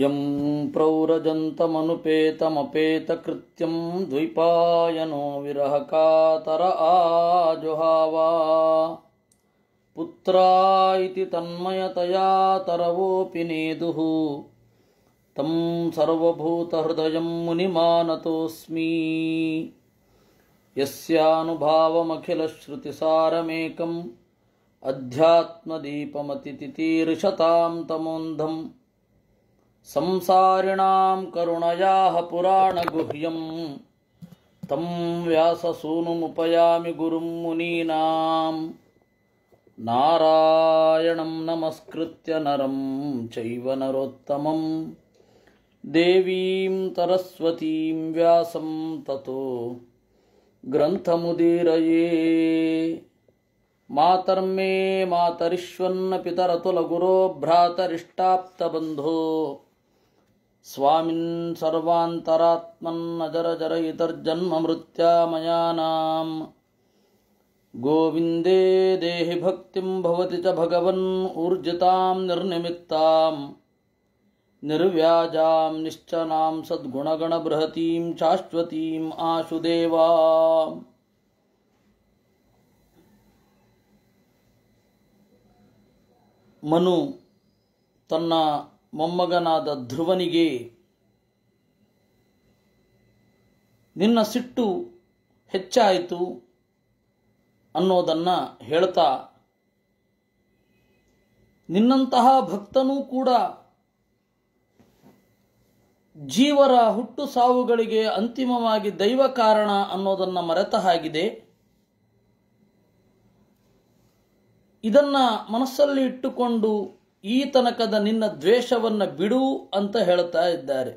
यम् प्रौरजन्तमनुपेतमपेतकृत्यं द्विपायनो विरहकातर आजोहावा पुत्रा इति तन्मयतया तरवोऽपि नेदुः तम् सर्वभूतहृदयं मुनिमानतोऽस्मि यस्यानुभावमखिलश्रुतिसारमेकम् अध्यात्मदीपमतितितीर्षतां तमोऽन्धम् संसारिणां करुणयाः पुराणगुह्यं तं व्याससूनुमुपयामि गुरुं मुनीनां नारायणं नमस्कृत्य नरं चैव नरोत्तमं देवीं सरस्वतीं व्यासं ततो ग्रन्थमुदीरये मातर्मे मातरिष्वन्न पितरतुलगुरो भ्रातरिष्टाप्तबन्धो स्वामिन् सर्वान्तरात्मन्नजरजर मृत्यामयानाम् गोविन्दे भक्तिं भवति च भगवन् ऊर्जितां निर्निमित्ताम् निर्व्याजां निश्चनां सद्गुणगणबृहतीं शाश्वतीम् आशुदेवा मनु तन्ना ಮೊಮ್ಮಗನಾದ ಧ್ರುವನಿಗೆ ನಿನ್ನ ಸಿಟ್ಟು ಹೆಚ್ಚಾಯಿತು ಅನ್ನೋದನ್ನು ಹೇಳ್ತಾ ನಿನ್ನಂತಹ ಭಕ್ತನೂ ಕೂಡ ಜೀವರ ಹುಟ್ಟು ಸಾವುಗಳಿಗೆ ಅಂತಿಮವಾಗಿ ದೈವ ಕಾರಣ ಅನ್ನೋದನ್ನು ಮರೆತ ಹಾಗಿದೆ ಇದನ್ನು ಮನಸ್ಸಲ್ಲಿ ಇಟ್ಟುಕೊಂಡು ಈ ತನಕದ ನಿನ್ನ ದ್ವೇಷವನ್ನು ಬಿಡು ಅಂತ ಹೇಳ್ತಾ ಇದ್ದಾರೆ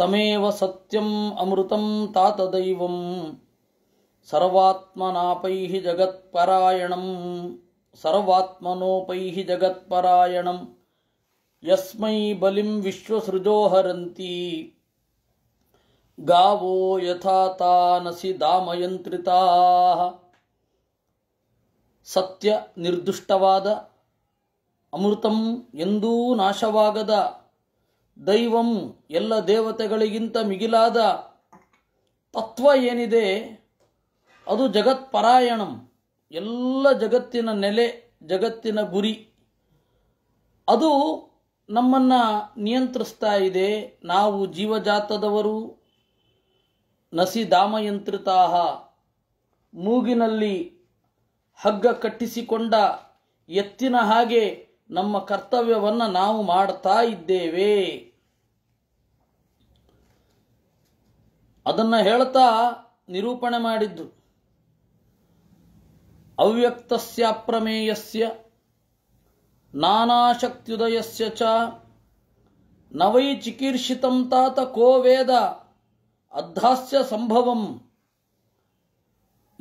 ತಮೇವ ಸತ್ಯಂ ಅಮೃತಂ ತಾತ ದೈವಂ ಸರ್ವಾತ್ಮನಾಪೈ ಜಗತ್ಪರಾಯಣಂ ಸರ್ವಾತ್ಮನೋಪೈ ಜಗತ್ಪರಾಯಣಂ ಯಸ್ಮೈ ಬಲಿಂ ವಿಶ್ವಸೃಜೋಹರಂತಿ ಗಾವೋ ಯಥಾ ತಾನಸಿ ದಾಮಯಂತ್ರಿತಾ ಸತ್ಯ ನಿರ್ದುಷ್ಟವಾದ ಅಮೃತಂ ಎಂದೂ ನಾಶವಾಗದ ದೈವಂ ಎಲ್ಲ ದೇವತೆಗಳಿಗಿಂತ ಮಿಗಿಲಾದ ತತ್ವ ಏನಿದೆ ಅದು ಜಗತ್ಪರಾಯಣಂ ಎಲ್ಲ ಜಗತ್ತಿನ ನೆಲೆ ಜಗತ್ತಿನ ಗುರಿ ಅದು ನಮ್ಮನ್ನು ನಿಯಂತ್ರಿಸ್ತಾ ಇದೆ ನಾವು ಜೀವಜಾತದವರು ನಸಿ ನಸಿಧಾಮಯಂತ್ರಿತಾ ಮೂಗಿನಲ್ಲಿ ಹಗ್ಗ ಕಟ್ಟಿಸಿಕೊಂಡ ಎತ್ತಿನ ಹಾಗೆ ನಮ್ಮ ಕರ್ತವ್ಯವನ್ನು ನಾವು ಮಾಡ್ತಾ ಇದ್ದೇವೆ ಅದನ್ನು ಹೇಳ್ತಾ ನಿರೂಪಣೆ ಮಾಡಿದ್ದು ಅವ್ಯಕ್ತಸ್ಯಾಪ್ರಮೇಯಸ್ಯ ನಾನಾಶಕ್ತ್ಯುದಯಸ್ಯ ಚ ನವೈ ಚಿಕೀರ್ಷಿತಂ ತಾತ ಕೋ ವೇದ ಅದ್ಧಾಸ್ಯ ಸಂಭವಂ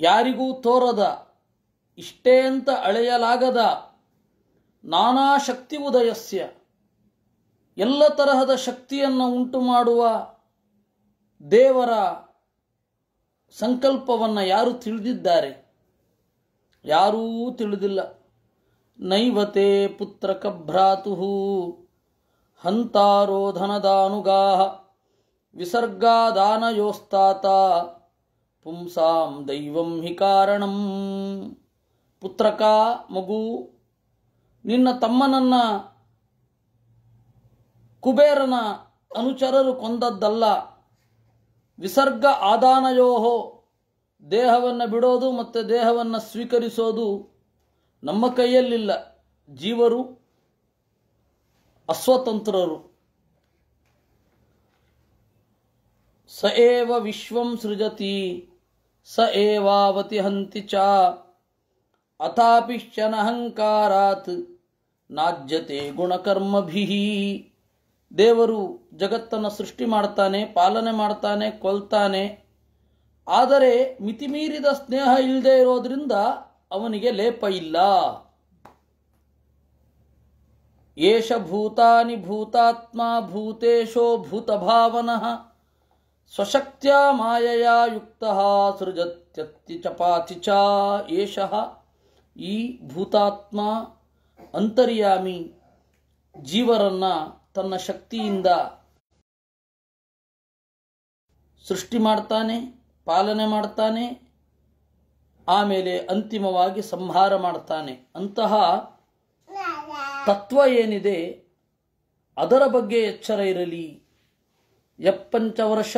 ಯಾರಿಗೂ ತೋರದ ಇಷ್ಟೇ ಅಂತ ಅಳೆಯಲಾಗದ ನಾನಾ ಶಕ್ತಿ ಉದಯಸ್ಯ ಎಲ್ಲ ತರಹದ ಶಕ್ತಿಯನ್ನು ಉಂಟು ಮಾಡುವ ದೇವರ ಸಂಕಲ್ಪವನ್ನು ಯಾರು ತಿಳಿದಿದ್ದಾರೆ ಯಾರೂ ತಿಳಿದಿಲ್ಲ ನೈವತೆ ಪುತ್ರಕ ಭ್ರಾತು ಹಂತಾರೋಧನದಾನುಗಾ ವಿಸರ್ಗಾದಾನಯೋಸ್ತಾತ ಪುಂಸಾಂ ದೈವಂ ಹಿ ಕಾರಣಂ ಪುತ್ರಕ ಮಗು ನಿನ್ನ ತಮ್ಮನನ್ನ ಕುಬೇರನ ಅನುಚರರು ಕೊಂದದ್ದಲ್ಲ ವಿಸರ್ಗ ಆದಾನಯೋಹೋ ದೇಹವನ್ನು ಬಿಡೋದು ಮತ್ತು ದೇಹವನ್ನು ಸ್ವೀಕರಿಸೋದು ನಮ್ಮ ಕೈಯಲ್ಲಿಲ್ಲ ಜೀವರು ಅಸ್ವತಂತ್ರರು ಸ ಏವ ವಿಶ್ವಂ ಸೃಜತಿ ಸ ಹಂತಿ ಚ ಅಥಾಪಿಶ್ಚನಹಂಕಾರಾತ್ ನಾಜ್ಯತೆ ಗುಣಕರ್ಮಭಿಹಿ ದೇವರು ಜಗತ್ತನ್ನು ಸೃಷ್ಟಿ ಮಾಡ್ತಾನೆ ಪಾಲನೆ ಮಾಡ್ತಾನೆ ಕೊಲ್ತಾನೆ ಆದರೆ ಮಿತಿಮೀರಿದ ಸ್ನೇಹ ಇಲ್ಲದೆ ಇರೋದ್ರಿಂದ ಅವನಿಗೆ ಲೇಪ ಇಲ್ಲ ಏಷ ಭೂತಾನಿ ಭೂತಾತ್ಮ ಭೂತೇಶೋ ಭೂತಭಾವನಃ ಸ್ವಶಕ್ತಿಯ ಮಾಯೆಯ ಯುಕ್ತ ಸೃಜತ್ಯತ್ತಿ ಚಪಾತಿ ಚ ಈ ಭೂತಾತ್ಮ ಅಂತರ್ಯಾಮಿ ಜೀವರನ್ನ ತನ್ನ ಶಕ್ತಿಯಿಂದ ಸೃಷ್ಟಿ ಮಾಡ್ತಾನೆ ಪಾಲನೆ ಮಾಡ್ತಾನೆ ಆಮೇಲೆ ಅಂತಿಮವಾಗಿ ಸಂಹಾರ ಮಾಡ್ತಾನೆ ಅಂತಹ ತತ್ವ ಏನಿದೆ ಅದರ ಬಗ್ಗೆ ಎಚ್ಚರ ಇರಲಿ ಎಪ್ಪಂಚವರ್ಷ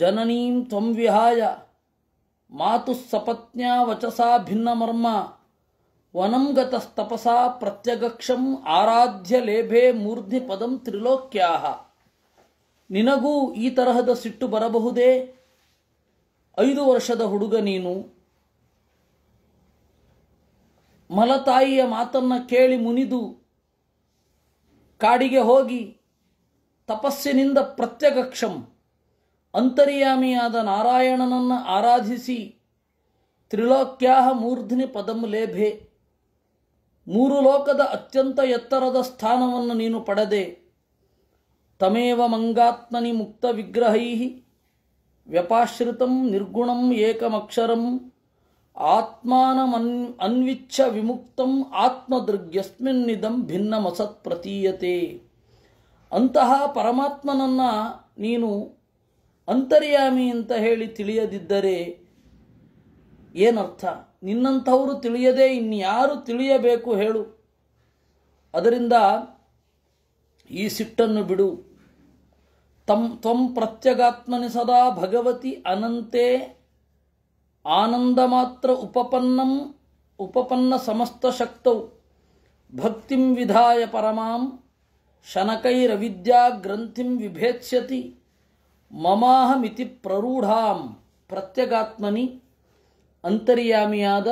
ಜನನೀಂ ಜನನೀಂ ತ್ವಂವಿಹಾಯ ಮಾತು ಸಪತ್ನ್ಯಾ ವಚಸಾ ಭಿನ್ನಮರ್ಮ ವನಂಗತಸ್ತಪಸಾ ಪ್ರತ್ಯಗಕ್ಷಂ ಆರಾಧ್ಯ ಲೇಭೆ ಮೂರ್ಧ್ನಿ ಪದಂ ತ್ರಿಲೋಕ್ಯಾಹ ನಿನಗೂ ಈ ತರಹದ ಸಿಟ್ಟು ಬರಬಹುದೇ ಐದು ವರ್ಷದ ಹುಡುಗ ನೀನು ಮಲತಾಯಿಯ ಮಾತನ್ನು ಕೇಳಿ ಮುನಿದು ಕಾಡಿಗೆ ಹೋಗಿ ತಪಸ್ಸಿನಿಂದ ಪ್ರತ್ಯಗಕ್ಷಂ ಅಂತರ್ಯಾಮಿಯಾದ ನಾರಾಯಣನನ್ನು ಆರಾಧಿಸಿ ತ್ರಿಲೋಕ್ಯಾಹ ಮೂರ್ಧ್ನಿ ಪದಂ ಲೇಭೆ ಮೂರು ಲೋಕದ ಅತ್ಯಂತ ಎತ್ತರದ ಸ್ಥಾನವನ್ನು ನೀನು ಪಡೆದೆ ತಮೇವ ಮಂಗಾತ್ಮನಿ ಮುಕ್ತ ವಿಗ್ರಹೈ ವ್ಯಪಾಶ್ರಿತಂ ನಿರ್ಗುಣಂ ಏಕಮಕ್ಷರಂ ಆತ್ಮಾನಮನ್ ಅನ್ವಿಚ್ಛ ವಿಮುಕ್ತಂ ಆತ್ಮದೃಗ್ಯಸ್ಮಿನ್ನಿದಂ ಭಿನ್ನಮಸತ್ ಪ್ರತೀಯತೆ ಅಂತಹ ಪರಮಾತ್ಮನನ್ನು ನೀನು ಅಂತರ್ಯಾಮಿ ಅಂತ ಹೇಳಿ ತಿಳಿಯದಿದ್ದರೆ ಏನರ್ಥ ನಿನ್ನಂಥವರು ತಿಳಿಯದೆ ಇನ್ಯಾರು ತಿಳಿಯಬೇಕು ಹೇಳು ಅದರಿಂದ ಈ ಸಿಟ್ಟನ್ನು ಬಿಡು ತಂ ತ್ವಂ ಪ್ರತ್ಯಗಾತ್ಮನಿ ಸದಾ ಭಗವತಿ ಅನಂತೆ ಆನಂದ ಮಾತ್ರ ಉಪಪನ್ನಂ ಉಪಪನ್ನ ಸಮಸ್ತ ಶಕ್ತೌ ಭಕ್ತಿಂ ವಿಧಾಯ ಪರಮಾಂ ಶನಕೈರವಿದ್ಯಾ ಗ್ರಂಥಿಂ ವಿಭೇತ್ಸ್ಯತಿ ಮಮಾಹಮಿತಿ ಪ್ರರೂಢಾಂ ಪ್ರತ್ಯಗಾತ್ಮನಿ ಅಂತರ್ಯಾಮಿಯಾದ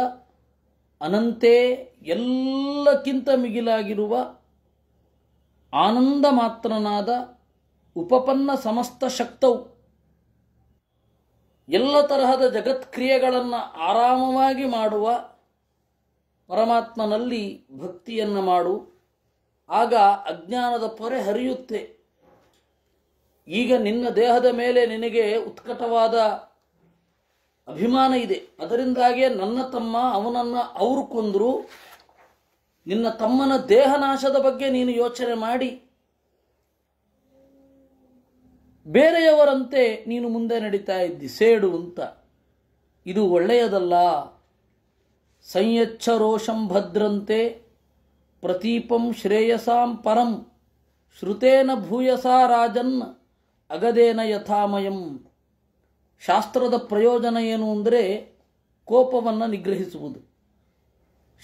ಅನಂತೆ ಎಲ್ಲಕ್ಕಿಂತ ಮಿಗಿಲಾಗಿರುವ ಆನಂದ ಮಾತ್ರನಾದ ಉಪಪನ್ನ ಸಮಸ್ತ ಶಕ್ತವು ಎಲ್ಲ ತರಹದ ಜಗತ್ಕ್ರಿಯೆಗಳನ್ನು ಆರಾಮವಾಗಿ ಮಾಡುವ ಪರಮಾತ್ಮನಲ್ಲಿ ಭಕ್ತಿಯನ್ನು ಮಾಡು ಆಗ ಅಜ್ಞಾನದ ಪೊರೆ ಹರಿಯುತ್ತೆ ಈಗ ನಿನ್ನ ದೇಹದ ಮೇಲೆ ನಿನಗೆ ಉತ್ಕಟವಾದ ಅಭಿಮಾನ ಇದೆ ಅದರಿಂದಾಗೆ ನನ್ನ ತಮ್ಮ ಅವನನ್ನ ಅವರು ಕೊಂದರು ನಿನ್ನ ತಮ್ಮನ ದೇಹನಾಶದ ಬಗ್ಗೆ ನೀನು ಯೋಚನೆ ಮಾಡಿ ಬೇರೆಯವರಂತೆ ನೀನು ಮುಂದೆ ನಡೀತಾ ಇದ್ದಿ ಸೇಡು ಅಂತ ಇದು ಒಳ್ಳೆಯದಲ್ಲ ಸಂಯಚ್ಛ ರೋಷಂ ಭದ್ರಂತೆ ಪ್ರತೀಪಂ ಶ್ರೇಯಸಾಂ ಪರಂ ಶ್ರುತೇನ ಭೂಯಸಾ ರಾಜನ್ ಅಗದೇನ ಯಥಾಮಯಂ ಶಾಸ್ತ್ರದ ಪ್ರಯೋಜನ ಏನು ಅಂದರೆ ಕೋಪವನ್ನು ನಿಗ್ರಹಿಸುವುದು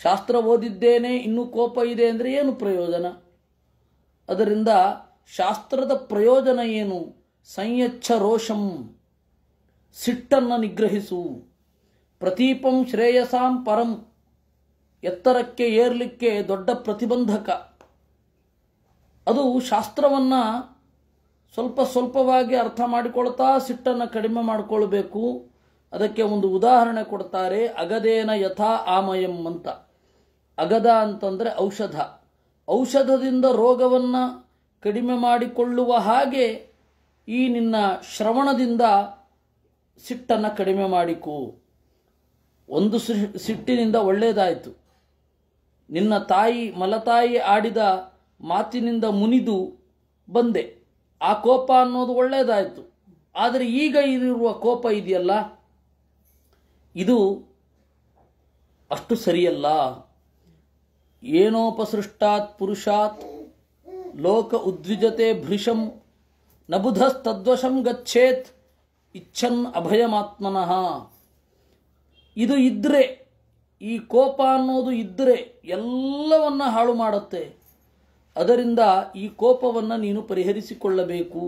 ಶಾಸ್ತ್ರ ಓದಿದ್ದೇನೆ ಇನ್ನೂ ಕೋಪ ಇದೆ ಅಂದರೆ ಏನು ಪ್ರಯೋಜನ ಅದರಿಂದ ಶಾಸ್ತ್ರದ ಪ್ರಯೋಜನ ಏನು ಸಂಯಚ್ಛ ರೋಷಂ ಸಿಟ್ಟನ್ನು ನಿಗ್ರಹಿಸು ಪ್ರತೀಪಂ ಶ್ರೇಯಸಾಂ ಪರಂ ಎತ್ತರಕ್ಕೆ ಏರ್ಲಿಕ್ಕೆ ದೊಡ್ಡ ಪ್ರತಿಬಂಧಕ ಅದು ಶಾಸ್ತ್ರವನ್ನು ಸ್ವಲ್ಪ ಸ್ವಲ್ಪವಾಗಿ ಅರ್ಥ ಮಾಡಿಕೊಳ್ತಾ ಸಿಟ್ಟನ್ನು ಕಡಿಮೆ ಮಾಡಿಕೊಳ್ಬೇಕು ಅದಕ್ಕೆ ಒಂದು ಉದಾಹರಣೆ ಕೊಡ್ತಾರೆ ಅಗದೇನ ಯಥಾ ಆಮಯಂ ಅಂತ ಅಗದ ಅಂತಂದರೆ ಔಷಧ ಔಷಧದಿಂದ ರೋಗವನ್ನು ಕಡಿಮೆ ಮಾಡಿಕೊಳ್ಳುವ ಹಾಗೆ ಈ ನಿನ್ನ ಶ್ರವಣದಿಂದ ಸಿಟ್ಟನ್ನು ಕಡಿಮೆ ಮಾಡಿಕು ಒಂದು ಸಿಟ್ಟಿನಿಂದ ಒಳ್ಳೆಯದಾಯಿತು ನಿನ್ನ ತಾಯಿ ಮಲತಾಯಿ ಆಡಿದ ಮಾತಿನಿಂದ ಮುನಿದು ಬಂದೆ ಆ ಕೋಪ ಅನ್ನೋದು ಒಳ್ಳೆಯದಾಯಿತು ಆದರೆ ಈಗ ಇರುವ ಕೋಪ ಇದೆಯಲ್ಲ ಇದು ಅಷ್ಟು ಸರಿಯಲ್ಲ ಏನೋಪಸೃಷ್ಟಾತ್ ಪುರುಷಾತ್ ಲೋಕ ಉದ್ವಿಜತೆ ಭೃಶಂ ನಬುಧಸ್ತದ್ವಶಂ ಗಚ್ಚೇತ್ ಇಚ್ಛನ್ ಅಭಯಮಾತ್ಮನಃ ಇದು ಇದ್ರೆ ಈ ಕೋಪ ಅನ್ನೋದು ಇದ್ದರೆ ಎಲ್ಲವನ್ನ ಹಾಳು ಮಾಡುತ್ತೆ ಅದರಿಂದ ಈ ಕೋಪವನ್ನು ನೀನು ಪರಿಹರಿಸಿಕೊಳ್ಳಬೇಕು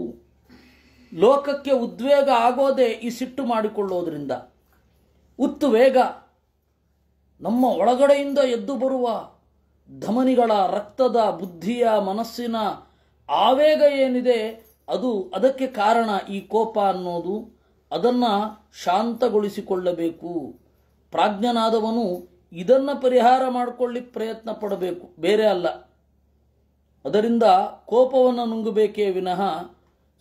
ಲೋಕಕ್ಕೆ ಉದ್ವೇಗ ಆಗೋದೇ ಈ ಸಿಟ್ಟು ಮಾಡಿಕೊಳ್ಳೋದ್ರಿಂದ ಉತ್ತು ವೇಗ ನಮ್ಮ ಒಳಗಡೆಯಿಂದ ಎದ್ದು ಬರುವ ಧಮನಿಗಳ ರಕ್ತದ ಬುದ್ಧಿಯ ಮನಸ್ಸಿನ ಆವೇಗ ಏನಿದೆ ಅದು ಅದಕ್ಕೆ ಕಾರಣ ಈ ಕೋಪ ಅನ್ನೋದು ಅದನ್ನು ಶಾಂತಗೊಳಿಸಿಕೊಳ್ಳಬೇಕು ಪ್ರಾಜ್ಞನಾದವನು ಇದನ್ನು ಪರಿಹಾರ ಮಾಡಿಕೊಳ್ಳಿ ಪ್ರಯತ್ನ ಪಡಬೇಕು ಬೇರೆ ಅಲ್ಲ ಅದರಿಂದ ಕೋಪವನ್ನು ನುಂಗಬೇಕೇ ವಿನಃ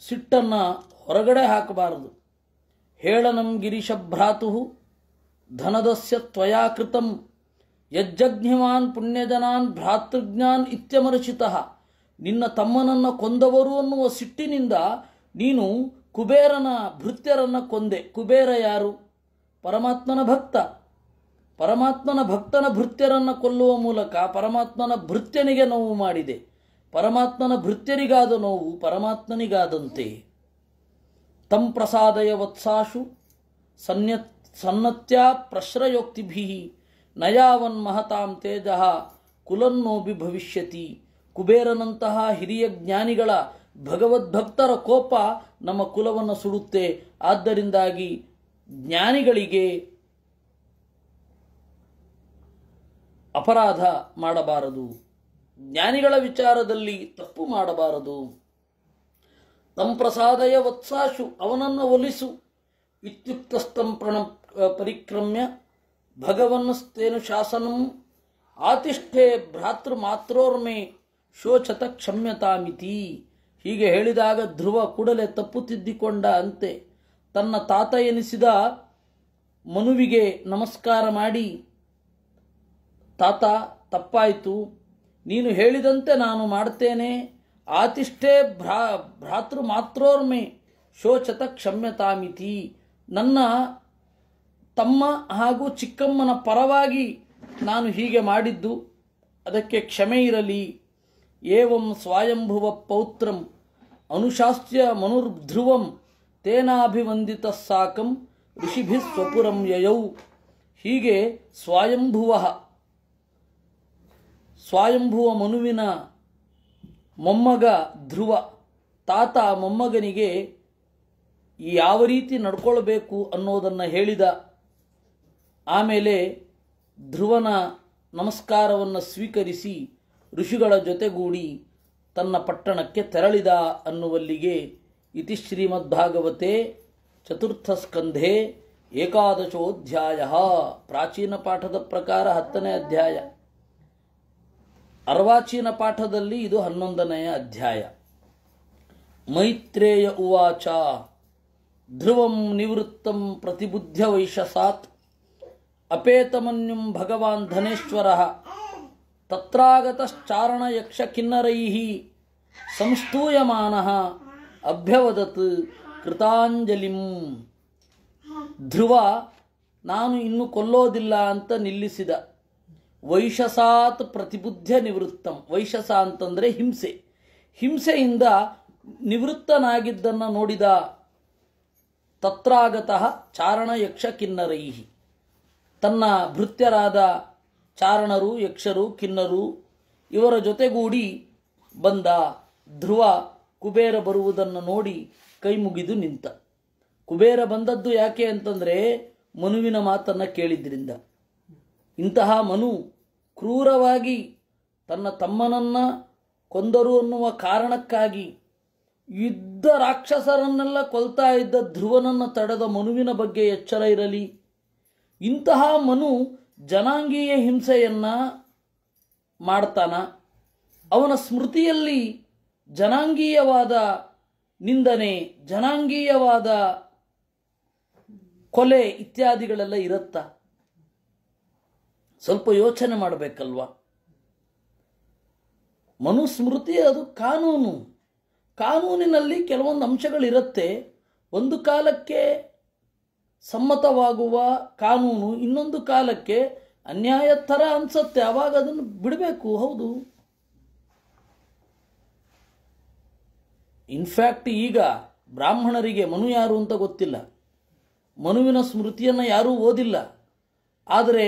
ಸಿಟ್ಟನ್ನು ಹೊರಗಡೆ ಹಾಕಬಾರದು ಗಿರೀಶ ಭ್ರಾತು ಧನದಸ್ಯ ತ್ವಯಾ ಕೃತಂ ಪುಣ್ಯಜನಾನ್ ಭ್ರಾತೃಜ್ಞಾನ್ ಇತ್ಯಮರಚಿತಃ ನಿನ್ನ ತಮ್ಮನನ್ನು ಕೊಂದವರು ಅನ್ನುವ ಸಿಟ್ಟಿನಿಂದ ನೀನು ಕುಬೇರನ ಭೃತ್ಯರನ್ನು ಕೊಂದೆ ಕುಬೇರ ಯಾರು ಪರಮಾತ್ಮನ ಭಕ್ತ ಪರಮಾತ್ಮನ ಭಕ್ತನ ಭೃತ್ಯರನ್ನು ಕೊಲ್ಲುವ ಮೂಲಕ ಪರಮಾತ್ಮನ ಭೃತ್ಯನಿಗೆ ನೋವು ಮಾಡಿದೆ ಪರಮಾತ್ಮನ ಭೃತ್ಯರಿಗಾದ ನೋವು ಪರಮಾತ್ಮನಿಗಾದಂತೆ ತಂ ಪ್ರಸಾದಯ ವತ್ಸಾಶು ಸನ್ನತ್ಯ ಸನ್ನತ್ಯಾ ಪ್ರಶ್ರಯೋಕ್ತಿಭಿ ನಯಾವನ್ ಮಹತಾಂ ತೇಜಃ ಕುಲನ್ನೋಬಿ ಭವಿಷ್ಯತಿ ಕುಬೇರನಂತಹ ಹಿರಿಯ ಜ್ಞಾನಿಗಳ ಭಗವದ್ಭಕ್ತರ ಕೋಪ ನಮ್ಮ ಕುಲವನ್ನು ಸುಡುತ್ತೆ ಆದ್ದರಿಂದಾಗಿ ಜ್ಞಾನಿಗಳಿಗೆ ಅಪರಾಧ ಮಾಡಬಾರದು ಜ್ಞಾನಿಗಳ ವಿಚಾರದಲ್ಲಿ ತಪ್ಪು ಮಾಡಬಾರದು ತಂಪ್ರಸಾದಯ ವತ್ಸಾಶು ಅವನನ್ನು ಒಲಿಸು ಇತ್ಯುಕ್ತಸ್ತಂ ಪ್ರಣ ಪರಿಕ್ರಮ್ಯ ಭಗವನ್ಸ್ತೇನು ಶಾಸನಂ ಆತಿಷ್ಠೆ ಭ್ರಾತೃ ಮಾತ್ರೋರ್ಮೆ ಶೋಚತ ಕ್ಷಮ್ಯತಾಮಿತಿ ಹೀಗೆ ಹೇಳಿದಾಗ ಧ್ರುವ ಕೂಡಲೇ ತಪ್ಪು ತಿದ್ದಿಕೊಂಡ ಅಂತೆ ತನ್ನ ತಾತ ಎನಿಸಿದ ಮನುವಿಗೆ ನಮಸ್ಕಾರ ಮಾಡಿ ತಾತ ತಪ್ಪಾಯಿತು ನೀನು ಹೇಳಿದಂತೆ ನಾನು ಮಾಡ್ತೇನೆ ಆತಿಷ್ಠೇ ಭ್ರಾ ಭ್ರಾತೃ ಮಾತ್ರೋರ್ಮೆ ಶೋಚತ ಕ್ಷಮ್ಯತಾಮಿತಿ ನನ್ನ ತಮ್ಮ ಹಾಗೂ ಚಿಕ್ಕಮ್ಮನ ಪರವಾಗಿ ನಾನು ಹೀಗೆ ಮಾಡಿದ್ದು ಅದಕ್ಕೆ ಕ್ಷಮೆ ಇರಲಿ ಏವಂ ಸ್ವಯಂಭುವ ಪೌತ್ರಂ ಅನುಶಾಸ್ತ್ಯ ಮನುರ್ಧ್ರುವಂ ತೇನಾಭಿವಂದಿತ ಸಾಕಂ ಋಷಿಭಿ ಸ್ವಪುರಂ ಯಯೌ ಹೀಗೆ ಸ್ವಯಂಭುವ ಸ್ವಯಂಭುವ ಮನುವಿನ ಮೊಮ್ಮಗ ಧ್ರುವ ತಾತ ಮೊಮ್ಮಗನಿಗೆ ಯಾವ ರೀತಿ ನಡ್ಕೊಳ್ಬೇಕು ಅನ್ನೋದನ್ನು ಹೇಳಿದ ಆಮೇಲೆ ಧ್ರುವನ ನಮಸ್ಕಾರವನ್ನು ಸ್ವೀಕರಿಸಿ ಋಷಿಗಳ ಜೊತೆಗೂಡಿ ತನ್ನ ಪಟ್ಟಣಕ್ಕೆ ತೆರಳಿದ ಅನ್ನುವಲ್ಲಿಗೆ ಇತಿ ಶ್ರೀಮದ್ಭಾಗವತೆ ಚತುರ್ಥ ಸ್ಕಂಧೆ ಏಕಾದಶೋಧ್ಯಾಯ ಪ್ರಾಚೀನ ಪಾಠದ ಪ್ರಕಾರ ಹತ್ತನೇ ಅಧ್ಯಾಯ ಅರ್ವಾಚೀನ ಪಾಠದಲ್ಲಿ ಇದು ಹನ್ನೊಂದನೆಯ ಅಧ್ಯಾಯ ಮೈತ್ರೇಯ ಉವಾಚ ಧ್ರುವಂ ನಿವೃತ್ತಂ ಪ್ರತಿಬುದ್ಧ್ಯ ವೈಶಸಾತ್ ಅಪೇತಮನ್ಯುಂ ಭಗವಾನ್ ಧನೇಶ್ವರ ಕಿನ್ನರೈ ಸಂಸ್ತೂಯಮಾನ ಅಭ್ಯವದತ್ ಕೃತಾಂಜಲಿಂ ಧ್ರುವ ನಾನು ಇನ್ನು ಕೊಲ್ಲೋದಿಲ್ಲ ಅಂತ ನಿಲ್ಲಿಸಿದ ವೈಶಸಾತ್ ಪ್ರತಿಬುದ್ಧ ನಿವೃತ್ತಂ ವೈಶಸ ಅಂತಂದರೆ ಹಿಂಸೆ ಹಿಂಸೆಯಿಂದ ನಿವೃತ್ತನಾಗಿದ್ದನ್ನು ನೋಡಿದ ತತ್ರಾಗತಃ ಚಾರಣ ಯಕ್ಷ ಕಿನ್ನರೈಹಿ ತನ್ನ ಭೃತ್ಯರಾದ ಚಾರಣರು ಯಕ್ಷರು ಕಿನ್ನರು ಇವರ ಜೊತೆಗೂಡಿ ಬಂದ ಧ್ರುವ ಕುಬೇರ ಬರುವುದನ್ನು ನೋಡಿ ಕೈ ಮುಗಿದು ನಿಂತ ಕುಬೇರ ಬಂದದ್ದು ಯಾಕೆ ಅಂತಂದರೆ ಮನುವಿನ ಮಾತನ್ನು ಕೇಳಿದ್ರಿಂದ ಇಂತಹ ಮನು ಕ್ರೂರವಾಗಿ ತನ್ನ ತಮ್ಮನನ್ನು ಕೊಂದರು ಅನ್ನುವ ಕಾರಣಕ್ಕಾಗಿ ಯುದ್ಧ ರಾಕ್ಷಸರನ್ನೆಲ್ಲ ಕೊಲ್ತಾ ಇದ್ದ ಧ್ರುವನನ್ನು ತಡೆದ ಮನುವಿನ ಬಗ್ಗೆ ಎಚ್ಚರ ಇರಲಿ ಇಂತಹ ಮನು ಜನಾಂಗೀಯ ಹಿಂಸೆಯನ್ನು ಮಾಡ್ತಾನ ಅವನ ಸ್ಮೃತಿಯಲ್ಲಿ ಜನಾಂಗೀಯವಾದ ನಿಂದನೆ ಜನಾಂಗೀಯವಾದ ಕೊಲೆ ಇತ್ಯಾದಿಗಳೆಲ್ಲ ಇರುತ್ತಾ ಸ್ವಲ್ಪ ಯೋಚನೆ ಮಾಡಬೇಕಲ್ವಾ ಮನುಸ್ಮೃತಿ ಅದು ಕಾನೂನು ಕಾನೂನಿನಲ್ಲಿ ಕೆಲವೊಂದು ಅಂಶಗಳಿರುತ್ತೆ ಒಂದು ಕಾಲಕ್ಕೆ ಸಮ್ಮತವಾಗುವ ಕಾನೂನು ಇನ್ನೊಂದು ಕಾಲಕ್ಕೆ ಅನ್ಯಾಯ ಥರ ಅನಿಸುತ್ತೆ ಆವಾಗ ಅದನ್ನು ಬಿಡಬೇಕು ಹೌದು ಇನ್ಫ್ಯಾಕ್ಟ್ ಈಗ ಬ್ರಾಹ್ಮಣರಿಗೆ ಮನು ಯಾರು ಅಂತ ಗೊತ್ತಿಲ್ಲ ಮನುವಿನ ಸ್ಮೃತಿಯನ್ನು ಯಾರೂ ಓದಿಲ್ಲ ಆದರೆ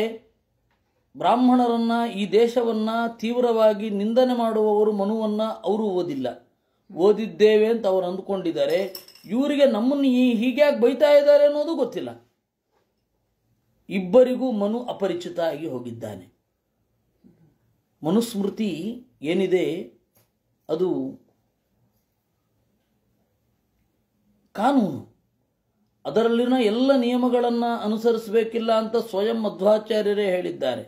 ಬ್ರಾಹ್ಮಣರನ್ನು ಈ ದೇಶವನ್ನು ತೀವ್ರವಾಗಿ ನಿಂದನೆ ಮಾಡುವವರು ಮನುವನ್ನು ಅವರು ಓದಿಲ್ಲ ಓದಿದ್ದೇವೆ ಅಂತ ಅವರು ಅಂದುಕೊಂಡಿದ್ದಾರೆ ಇವರಿಗೆ ನಮ್ಮನ್ನು ಈ ಹೀಗ್ಯಾಕೆ ಬೈತಾ ಇದ್ದಾರೆ ಅನ್ನೋದು ಗೊತ್ತಿಲ್ಲ ಇಬ್ಬರಿಗೂ ಮನು ಅಪರಿಚಿತ ಆಗಿ ಹೋಗಿದ್ದಾನೆ ಮನುಸ್ಮೃತಿ ಏನಿದೆ ಅದು ಕಾನೂನು ಅದರಲ್ಲಿನ ಎಲ್ಲ ನಿಯಮಗಳನ್ನು ಅನುಸರಿಸಬೇಕಿಲ್ಲ ಅಂತ ಸ್ವಯಂ ಮಧ್ವಾಚಾರ್ಯರೇ ಹೇಳಿದ್ದಾರೆ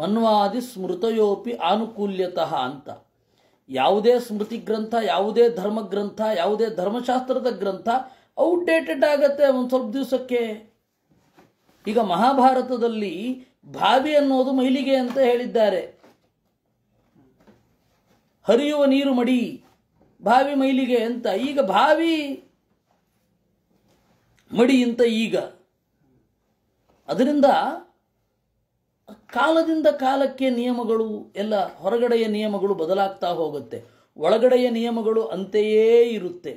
ಮನ್ವಾದಿ ಸ್ಮೃತಯೋಪಿ ಆನುಕೂಲ್ಯತಃ ಅಂತ ಯಾವುದೇ ಸ್ಮೃತಿ ಗ್ರಂಥ ಯಾವುದೇ ಧರ್ಮ ಗ್ರಂಥ ಯಾವುದೇ ಧರ್ಮಶಾಸ್ತ್ರದ ಗ್ರಂಥ ಔಟ್ಡೇಟೆಡ್ ಆಗತ್ತೆ ಒಂದು ಸ್ವಲ್ಪ ದಿವಸಕ್ಕೆ ಈಗ ಮಹಾಭಾರತದಲ್ಲಿ ಬಾವಿ ಅನ್ನೋದು ಮೈಲಿಗೆ ಅಂತ ಹೇಳಿದ್ದಾರೆ ಹರಿಯುವ ನೀರು ಮಡಿ ಬಾವಿ ಮೈಲಿಗೆ ಅಂತ ಈಗ ಬಾವಿ ಮಡಿ ಅಂತ ಈಗ ಅದರಿಂದ ಕಾಲದಿಂದ ಕಾಲಕ್ಕೆ ನಿಯಮಗಳು ಎಲ್ಲ ಹೊರಗಡೆಯ ನಿಯಮಗಳು ಬದಲಾಗ್ತಾ ಹೋಗುತ್ತೆ ಒಳಗಡೆಯ ನಿಯಮಗಳು ಅಂತೆಯೇ ಇರುತ್ತೆ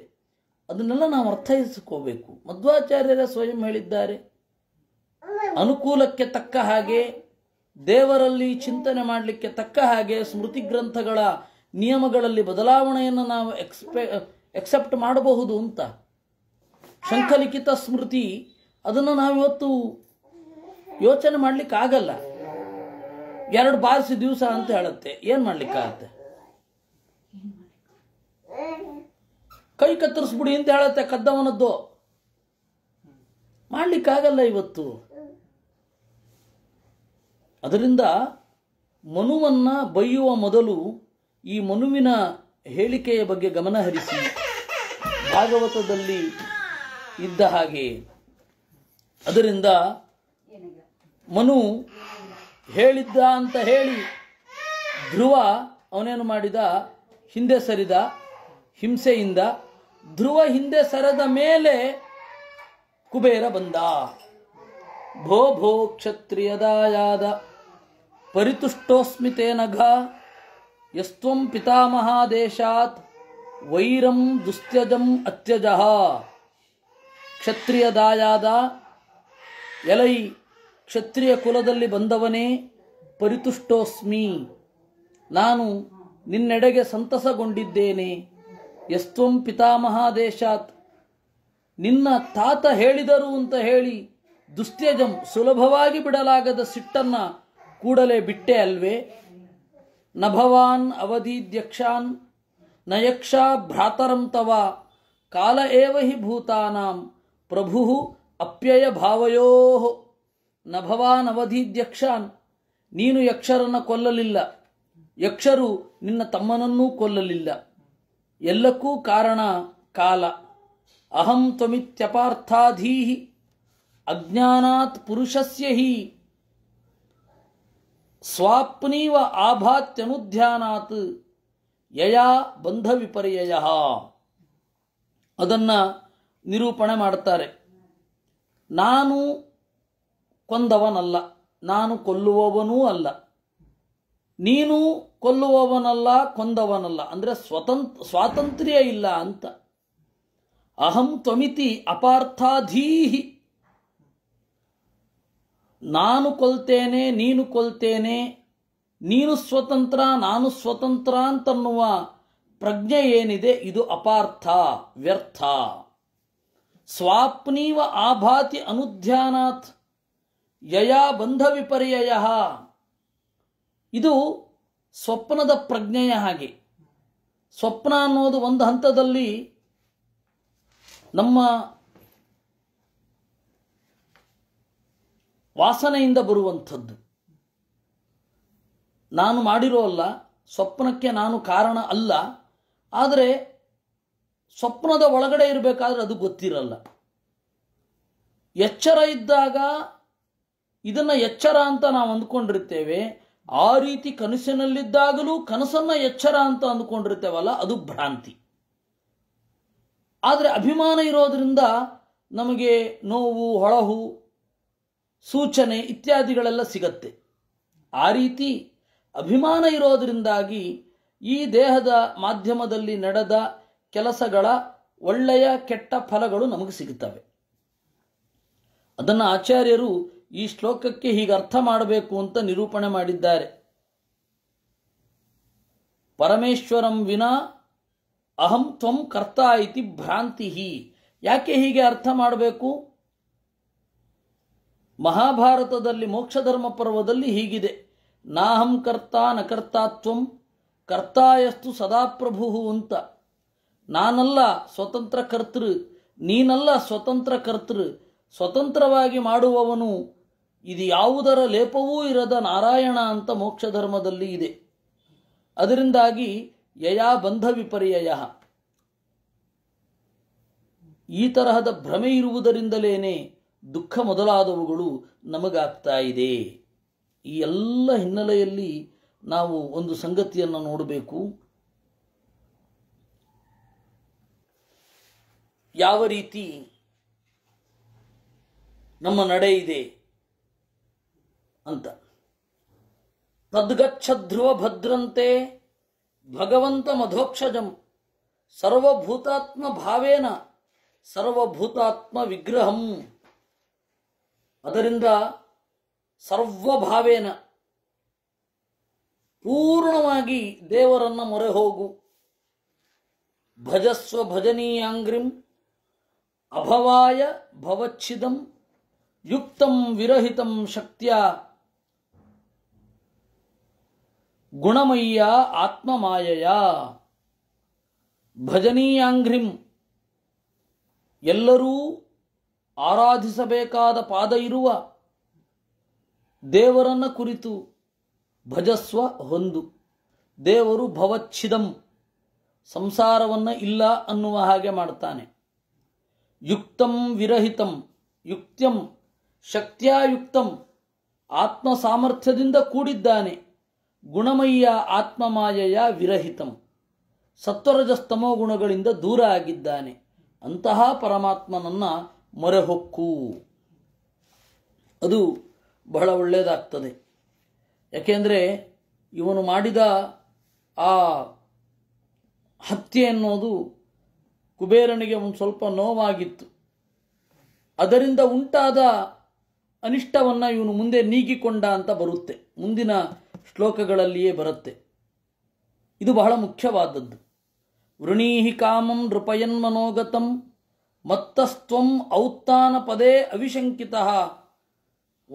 ಅದನ್ನೆಲ್ಲ ನಾವು ಅರ್ಥೈಸ್ಕೋಬೇಕು ಮಧ್ವಾಚಾರ್ಯರ ಸ್ವಯಂ ಹೇಳಿದ್ದಾರೆ ಅನುಕೂಲಕ್ಕೆ ತಕ್ಕ ಹಾಗೆ ದೇವರಲ್ಲಿ ಚಿಂತನೆ ಮಾಡಲಿಕ್ಕೆ ತಕ್ಕ ಹಾಗೆ ಸ್ಮೃತಿ ಗ್ರಂಥಗಳ ನಿಯಮಗಳಲ್ಲಿ ಬದಲಾವಣೆಯನ್ನು ನಾವು ಎಕ್ಸ್ಪೆ ಎಕ್ಸೆಪ್ಟ್ ಮಾಡಬಹುದು ಅಂತ ಶಂಖಲಿಖಿತ ಸ್ಮೃತಿ ಅದನ್ನು ನಾವಿವತ್ತು ಯೋಚನೆ ಮಾಡಲಿಕ್ಕೆ ಆಗಲ್ಲ ಎರಡು ಬಾರಿಸಿ ದಿವಸ ಅಂತ ಹೇಳುತ್ತೆ ಏನ್ ಮಾಡ್ಲಿಕ್ಕಾಗತ್ತೆ ಕೈ ಕತ್ತರಿಸ್ಬಿಡಿ ಅಂತ ಹೇಳತ್ತೆ ಕದ್ದವನದ್ದು ಮಾಡ್ಲಿಕ್ಕಾಗಲ್ಲ ಇವತ್ತು ಅದರಿಂದ ಮನುವನ್ನ ಬೈಯುವ ಮೊದಲು ಈ ಮನುವಿನ ಹೇಳಿಕೆಯ ಬಗ್ಗೆ ಗಮನ ಹರಿಸಿ ಭಾಗವತದಲ್ಲಿ ಇದ್ದ ಹಾಗೆ ಅದರಿಂದ ಮನು ಹೇಳಿದ್ದ ಅಂತ ಹೇಳಿ ಧ್ರುವ ಅವನೇನು ಮಾಡಿದ ಹಿಂದೆ ಸರಿದ ಹಿಂಸೆಯಿಂದ ಧ್ರುವ ಹಿಂದೆ ಸರದ ಮೇಲೆ ಕುಬೇರ ಬಂದ ಭೋ ಭೋ ಕ್ಷತ್ರಿಯದಾಯಾದ ಪರಿತುಷ್ಟೋಸ್ಮಿತೆ ನಘ ಯಸ್ತ್ವಂ ಪಿತಾಮಹಾದೇಶಾತ್ ವೈರಂ ದುಸ್ತ್ಯಜಂ ಅತ್ಯಜಃ ಕ್ಷತ್ರಿಯದಾಯಾದ ಎಲೈ ಕ್ಷತ್ರಿಯ ಕುಲದಲ್ಲಿ ಬಂದವನೇ ಪರಿತುಷ್ಟೋಸ್ಮಿ ನಾನು ನಿನ್ನೆಡೆಗೆ ಸಂತಸಗೊಂಡಿದ್ದೇನೆ ಎಸ್ತ್ವಂ ಪಿತಾಮಹಾದೇಶಾತ್ ನಿನ್ನ ತಾತ ಹೇಳಿದರು ಅಂತ ಹೇಳಿ ದುಸ್ತ್ಯಜಂ ಸುಲಭವಾಗಿ ಬಿಡಲಾಗದ ಸಿಟ್ಟನ್ನ ಕೂಡಲೇ ಬಿಟ್ಟೆ ಅಲ್ವೇ ನಭವಾನ್ ಅವಧೀಧ್ಯಕ್ಷಾನ್ ನಯಕ್ಷಾ ಭ್ರಾತರಂ ತವ ಕಾಲ ಏವ ಹಿ ಭೂತಾನಾಂ ಪ್ರಭು ಅಪ್ಯಯ ಭಾವಯೋ ನಭವಾನ್ ನೀನು ಯಕ್ಷರನ್ನ ಕೊಲ್ಲಲಿಲ್ಲ ಯಕ್ಷರು ನಿನ್ನ ತಮ್ಮನನ್ನೂ ಕೊಲ್ಲಲಿಲ್ಲ ಎಲ್ಲಕ್ಕೂ ಕಾರಣ ಕಾಲ ಅಹಂ ತ್ವಮಿತ್ಯಪಾರ್ಥಾಧೀಹಿ ಅಜ್ಞಾನಾತ್ ಪುರುಷಸ್ಯ ಹಿ ಸ್ವಾಪ್ನೀವ ಆಭಾತ್ಯನುಧ್ಯಾನಾತ್ ಬಂಧ ವಿಪರ್ಯಯ ಅದನ್ನು ನಿರೂಪಣೆ ಮಾಡ್ತಾರೆ ನಾನು ಕೊಂದವನಲ್ಲ ನಾನು ಕೊಲ್ಲುವವನೂ ಅಲ್ಲ ನೀನು ಕೊಲ್ಲುವವನಲ್ಲ ಕೊಂದವನಲ್ಲ ಅಂದರೆ ಸ್ವತಂತ್ರ ಸ್ವಾತಂತ್ರ್ಯ ಇಲ್ಲ ಅಂತ ಅಹಂ ತ್ವಮಿತಿ ಅಪಾರ್ಥಾಧೀಹಿ ನಾನು ಕೊಲ್ತೇನೆ ನೀನು ಕೊಲ್ತೇನೆ ನೀನು ಸ್ವತಂತ್ರ ನಾನು ಸ್ವತಂತ್ರ ಅಂತನ್ನುವ ಪ್ರಜ್ಞೆ ಏನಿದೆ ಇದು ಅಪಾರ್ಥ ವ್ಯರ್ಥ ಸ್ವಾಪ್ನೀವ ಆಭಾತಿ ಅನುಧ್ಯಾನಾಥ್ ಯಯಾ ಬಂಧ ವಿಪರ್ಯಯ ಇದು ಸ್ವಪ್ನದ ಪ್ರಜ್ಞೆಯ ಹಾಗೆ ಸ್ವಪ್ನ ಅನ್ನೋದು ಒಂದು ಹಂತದಲ್ಲಿ ನಮ್ಮ ವಾಸನೆಯಿಂದ ಬರುವಂಥದ್ದು ನಾನು ಮಾಡಿರೋ ಅಲ್ಲ ಸ್ವಪ್ನಕ್ಕೆ ನಾನು ಕಾರಣ ಅಲ್ಲ ಆದರೆ ಸ್ವಪ್ನದ ಒಳಗಡೆ ಇರಬೇಕಾದ್ರೆ ಅದು ಗೊತ್ತಿರಲ್ಲ ಎಚ್ಚರ ಇದ್ದಾಗ ಇದನ್ನ ಎಚ್ಚರ ಅಂತ ನಾವು ಅಂದ್ಕೊಂಡಿರ್ತೇವೆ ಆ ರೀತಿ ಕನಸಿನಲ್ಲಿದ್ದಾಗಲೂ ಕನಸನ್ನ ಎಚ್ಚರ ಅಂತ ಅಂದ್ಕೊಂಡಿರ್ತೇವಲ್ಲ ಅದು ಭ್ರಾಂತಿ ಆದರೆ ಅಭಿಮಾನ ಇರೋದ್ರಿಂದ ನಮಗೆ ನೋವು ಹೊಳಹು ಸೂಚನೆ ಇತ್ಯಾದಿಗಳೆಲ್ಲ ಸಿಗತ್ತೆ ಆ ರೀತಿ ಅಭಿಮಾನ ಇರೋದರಿಂದಾಗಿ ಈ ದೇಹದ ಮಾಧ್ಯಮದಲ್ಲಿ ನಡೆದ ಕೆಲಸಗಳ ಒಳ್ಳೆಯ ಕೆಟ್ಟ ಫಲಗಳು ನಮಗೆ ಸಿಗುತ್ತವೆ ಅದನ್ನು ಆಚಾರ್ಯರು ಈ ಶ್ಲೋಕಕ್ಕೆ ಹೀಗೆ ಅರ್ಥ ಮಾಡಬೇಕು ಅಂತ ನಿರೂಪಣೆ ಮಾಡಿದ್ದಾರೆ ಪರಮೇಶ್ವರಂ ವಿನಾ ಅಹಂ ತ್ವಂ ಕರ್ತ ಇತಿ ಭ್ರಾಂತಿ ಯಾಕೆ ಹೀಗೆ ಅರ್ಥ ಮಾಡಬೇಕು ಮಹಾಭಾರತದಲ್ಲಿ ಮೋಕ್ಷಧರ್ಮ ಪರ್ವದಲ್ಲಿ ಹೀಗಿದೆ ನಾಹಂ ಕರ್ತ ನಕರ್ತಾತ್ವಂ ಕರ್ತಾಯಸ್ತು ಸದಾ ಪ್ರಭು ಅಂತ ನಾನಲ್ಲ ಸ್ವತಂತ್ರ ಕರ್ತೃ ನೀನಲ್ಲ ಸ್ವತಂತ್ರ ಕರ್ತೃ ಸ್ವತಂತ್ರವಾಗಿ ಮಾಡುವವನು ಇದು ಯಾವುದರ ಲೇಪವೂ ಇರದ ನಾರಾಯಣ ಅಂತ ಮೋಕ್ಷ ಧರ್ಮದಲ್ಲಿ ಇದೆ ಅದರಿಂದಾಗಿ ಯಯಾ ಬಂಧ ವಿಪರ್ಯಯ ಈ ತರಹದ ಭ್ರಮೆ ಇರುವುದರಿಂದಲೇನೆ ದುಃಖ ಮೊದಲಾದವುಗಳು ನಮಗಾಗ್ತಾ ಇದೆ ಈ ಎಲ್ಲ ಹಿನ್ನೆಲೆಯಲ್ಲಿ ನಾವು ಒಂದು ಸಂಗತಿಯನ್ನು ನೋಡಬೇಕು ಯಾವ ರೀತಿ ನಮ್ಮ ನಡೆ ಇದೆ ಅಂತ ತದ್ಗಚ್ಛ ಧ್ರುವ ಭದ್ರಂತೆ ಭಗವಂತ ಮಧೋಕ್ಷಜಂ ಸರ್ವಭೂತಾತ್ಮ ಭಾವೇನ ಸರ್ವಭೂತಾತ್ಮ ವಿಗ್ರಹಂ ಅದರಿಂದ ಸರ್ವಭಾವೇನ ಪೂರ್ಣವಾಗಿ ದೇವರನ್ನ ಮೊರೆ ಹೋಗು ಭಜಸ್ವ ಭಜನೀಯಾಂಗ್ರಿಂ ಅಭವಾಯ ಭವಚ್ಛಿದಂ ಯುಕ್ತಂ ವಿರಹಿತಂ ಶಕ್ತಿಯ ಗುಣಮಯ್ಯ ಆತ್ಮಮಾಯಯ ಭಜನೀಯಾಂಘ್ರಿಂ ಎಲ್ಲರೂ ಆರಾಧಿಸಬೇಕಾದ ಪಾದ ಇರುವ ದೇವರನ್ನ ಕುರಿತು ಭಜಸ್ವ ಹೊಂದು ದೇವರು ಭವಚ್ಛಿದಂ ಸಂಸಾರವನ್ನು ಇಲ್ಲ ಅನ್ನುವ ಹಾಗೆ ಮಾಡ್ತಾನೆ ಯುಕ್ತಂ ವಿರಹಿತಂ ಯುಕ್ತಂ ಶಕ್ತಿಯಾಯುಕ್ತಂ ಆತ್ಮ ಸಾಮರ್ಥ್ಯದಿಂದ ಕೂಡಿದ್ದಾನೆ ಗುಣಮಯ್ಯ ಆತ್ಮಮಾಯೆಯ ವಿರಹಿತಂ ಸತ್ವರಜಸ್ತಮೋ ಗುಣಗಳಿಂದ ದೂರ ಆಗಿದ್ದಾನೆ ಅಂತಹ ಪರಮಾತ್ಮನನ್ನು ಮೊರೆಹೊಕ್ಕು ಅದು ಬಹಳ ಒಳ್ಳೆಯದಾಗ್ತದೆ ಯಾಕೆಂದರೆ ಇವನು ಮಾಡಿದ ಆ ಹತ್ಯೆ ಅನ್ನೋದು ಕುಬೇರನಿಗೆ ಒಂದು ಸ್ವಲ್ಪ ನೋವಾಗಿತ್ತು ಅದರಿಂದ ಉಂಟಾದ ಅನಿಷ್ಟವನ್ನು ಇವನು ಮುಂದೆ ನೀಗಿಕೊಂಡ ಅಂತ ಬರುತ್ತೆ ಮುಂದಿನ ಶ್ಲೋಕಗಳಲ್ಲಿಯೇ ಬರುತ್ತೆ ಇದು ಬಹಳ ಮುಖ್ಯವಾದದ್ದು ವೃಣೀಹಿ ಕಾಮಂ ನೃಪಯನ್ ಮನೋಗತಂ ಮತ್ತಸ್ತ್ವಂ ಔತ್ತಾನ ಪದೇ ಅವಿಶಂಕಿತ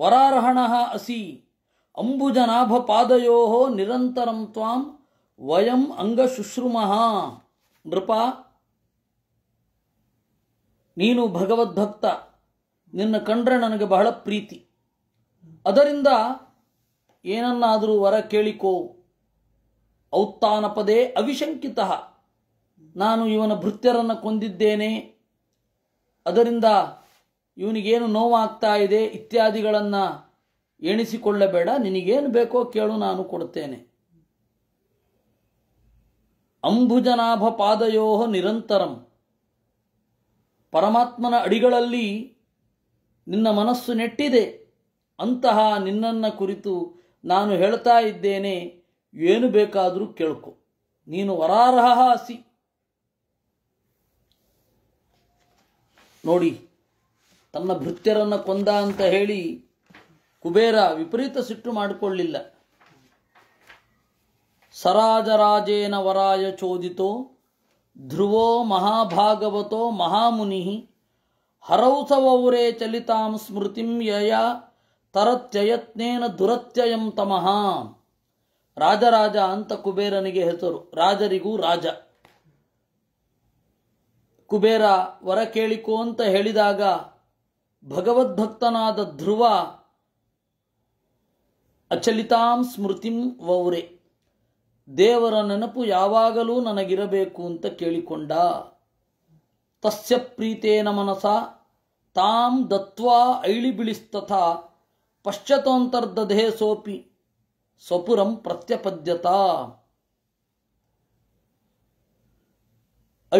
ವರಾರ್ಹಣ ಅಸಿ ಅಂಬುಜನಾಭ ಪಾದಯೋ ನಿರಂತರಂ ತ್ವಾಂ ವಯಂ ಅಂಗಶುಶ್ರುಮಃ ನೃಪ ನೀನು ಭಗವದ್ಭಕ್ತ ನಿನ್ನ ಕಂಡ್ರೆ ನನಗೆ ಬಹಳ ಪ್ರೀತಿ ಅದರಿಂದ ಏನನ್ನಾದರೂ ವರ ಕೇಳಿಕೋ ಔತ್ತಾನಪದೇ ಅವಿಶಂಕಿತ ನಾನು ಇವನ ಭೃತ್ಯರನ್ನು ಕೊಂದಿದ್ದೇನೆ ಅದರಿಂದ ಇವನಿಗೇನು ನೋವಾಗ್ತಾ ಇದೆ ಇತ್ಯಾದಿಗಳನ್ನು ಎಣಿಸಿಕೊಳ್ಳಬೇಡ ನಿನಗೇನು ಬೇಕೋ ಕೇಳು ನಾನು ಕೊಡುತ್ತೇನೆ ಅಂಬುಜನಾಭ ಪಾದಯೋ ನಿರಂತರಂ ಪರಮಾತ್ಮನ ಅಡಿಗಳಲ್ಲಿ ನಿನ್ನ ಮನಸ್ಸು ನೆಟ್ಟಿದೆ ಅಂತಹ ನಿನ್ನನ್ನು ಕುರಿತು ನಾನು ಹೇಳ್ತಾ ಇದ್ದೇನೆ ಏನು ಬೇಕಾದರೂ ಕೇಳ್ಕೊ ನೀನು ವರಾರ್ಹ ಅಸಿ ನೋಡಿ ತನ್ನ ಭೃತ್ಯರನ್ನು ಕೊಂದ ಅಂತ ಹೇಳಿ ಕುಬೇರ ವಿಪರೀತ ಸಿಟ್ಟು ಮಾಡಿಕೊಳ್ಳಿಲ್ಲ ಸರಾಜರಾಜೇನ ವರಾಯ ಚೋದಿತೋ ಧ್ರುವೋ ಮಹಾಭಾಗವತೋ ಮಹಾಮುನಿ ಹರೌಸವರೇ ಚಲಿತಾಂ ಸ್ಮೃತಿಂ ಯಯಾ ತರತ್ಯಯತ್ನೇನ ದುರತ್ಯಯಂ ತಮಃ ರಾಜರಾಜ ಅಂತ ಕುಬೇರನಿಗೆ ಹೆಸರು ರಾಜರಿಗೂ ರಾಜ ಕುಬೇರ ವರ ಕೇಳಿಕೋ ಅಂತ ಹೇಳಿದಾಗ ಭಗವದ್ಭಕ್ತನಾದ ಧ್ರುವ ಅಚಲಿತಾಂ ಸ್ಮೃತಿಂ ವೌರೆ ದೇವರ ನೆನಪು ಯಾವಾಗಲೂ ನನಗಿರಬೇಕು ಅಂತ ಕೇಳಿಕೊಂಡ ತಸ್ಯ ಪ್ರೀತೇನ ಮನಸ ತಾಂ ದತ್ವಾ ಐಳಿಬಿಳಿಸ್ತಥ ಪಶ್ಚತೋಂತರ್ದಧೆ ಸೋಪಿ ಸ್ವಪುರಂ ಪ್ರತ್ಯಪದ್ಯತ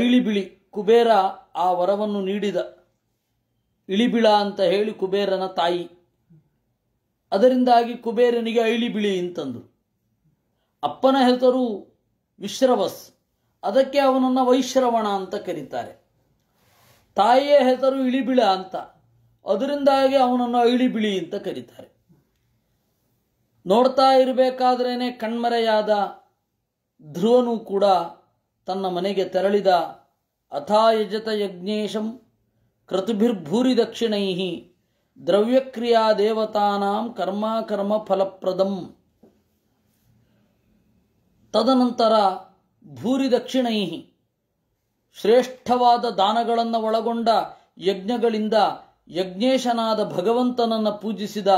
ಐಳಿಬಿಳಿ ಕುಬೇರ ಆ ವರವನ್ನು ನೀಡಿದ ಇಳಿಬಿಳ ಅಂತ ಹೇಳಿ ಕುಬೇರನ ತಾಯಿ ಅದರಿಂದಾಗಿ ಕುಬೇರನಿಗೆ ಐಳಿಬಿಳಿ ಅಂತಂದು ಅಪ್ಪನ ಹೆಸರು ವಿಶ್ರವಸ್ ಅದಕ್ಕೆ ಅವನನ್ನು ವೈಶ್ರವಣ ಅಂತ ಕರೀತಾರೆ ತಾಯಿಯ ಹೆಸರು ಇಳಿಬಿಳ ಅಂತ ಅದರಿಂದಾಗಿ ಅವನನ್ನು ಐಳಿ ಬಿಳಿ ಅಂತ ಕರೀತಾರೆ ನೋಡ್ತಾ ಇರಬೇಕಾದ್ರೇನೆ ಕಣ್ಮರೆಯಾದ ಧ್ರುವನು ಕೂಡ ತನ್ನ ಮನೆಗೆ ತೆರಳಿದ ಅಥಾಯಜತ ಯಜ್ಞೇಶಂ ಕೃತಿಭಿರ್ಭೂರಿ ದಕ್ಷಿಣೈ ದ್ರವ್ಯಕ್ರಿಯಾ ದೇವತಾನಾಂ ಕರ್ಮಾಕರ್ಮ ಫಲಪ್ರದಂ ತದನಂತರ ಭೂರಿ ದಕ್ಷಿಣೈ ಶ್ರೇಷ್ಠವಾದ ದಾನಗಳನ್ನು ಒಳಗೊಂಡ ಯಜ್ಞಗಳಿಂದ ಯಜ್ಞೇಶನಾದ ಭಗವಂತನನ್ನು ಪೂಜಿಸಿದ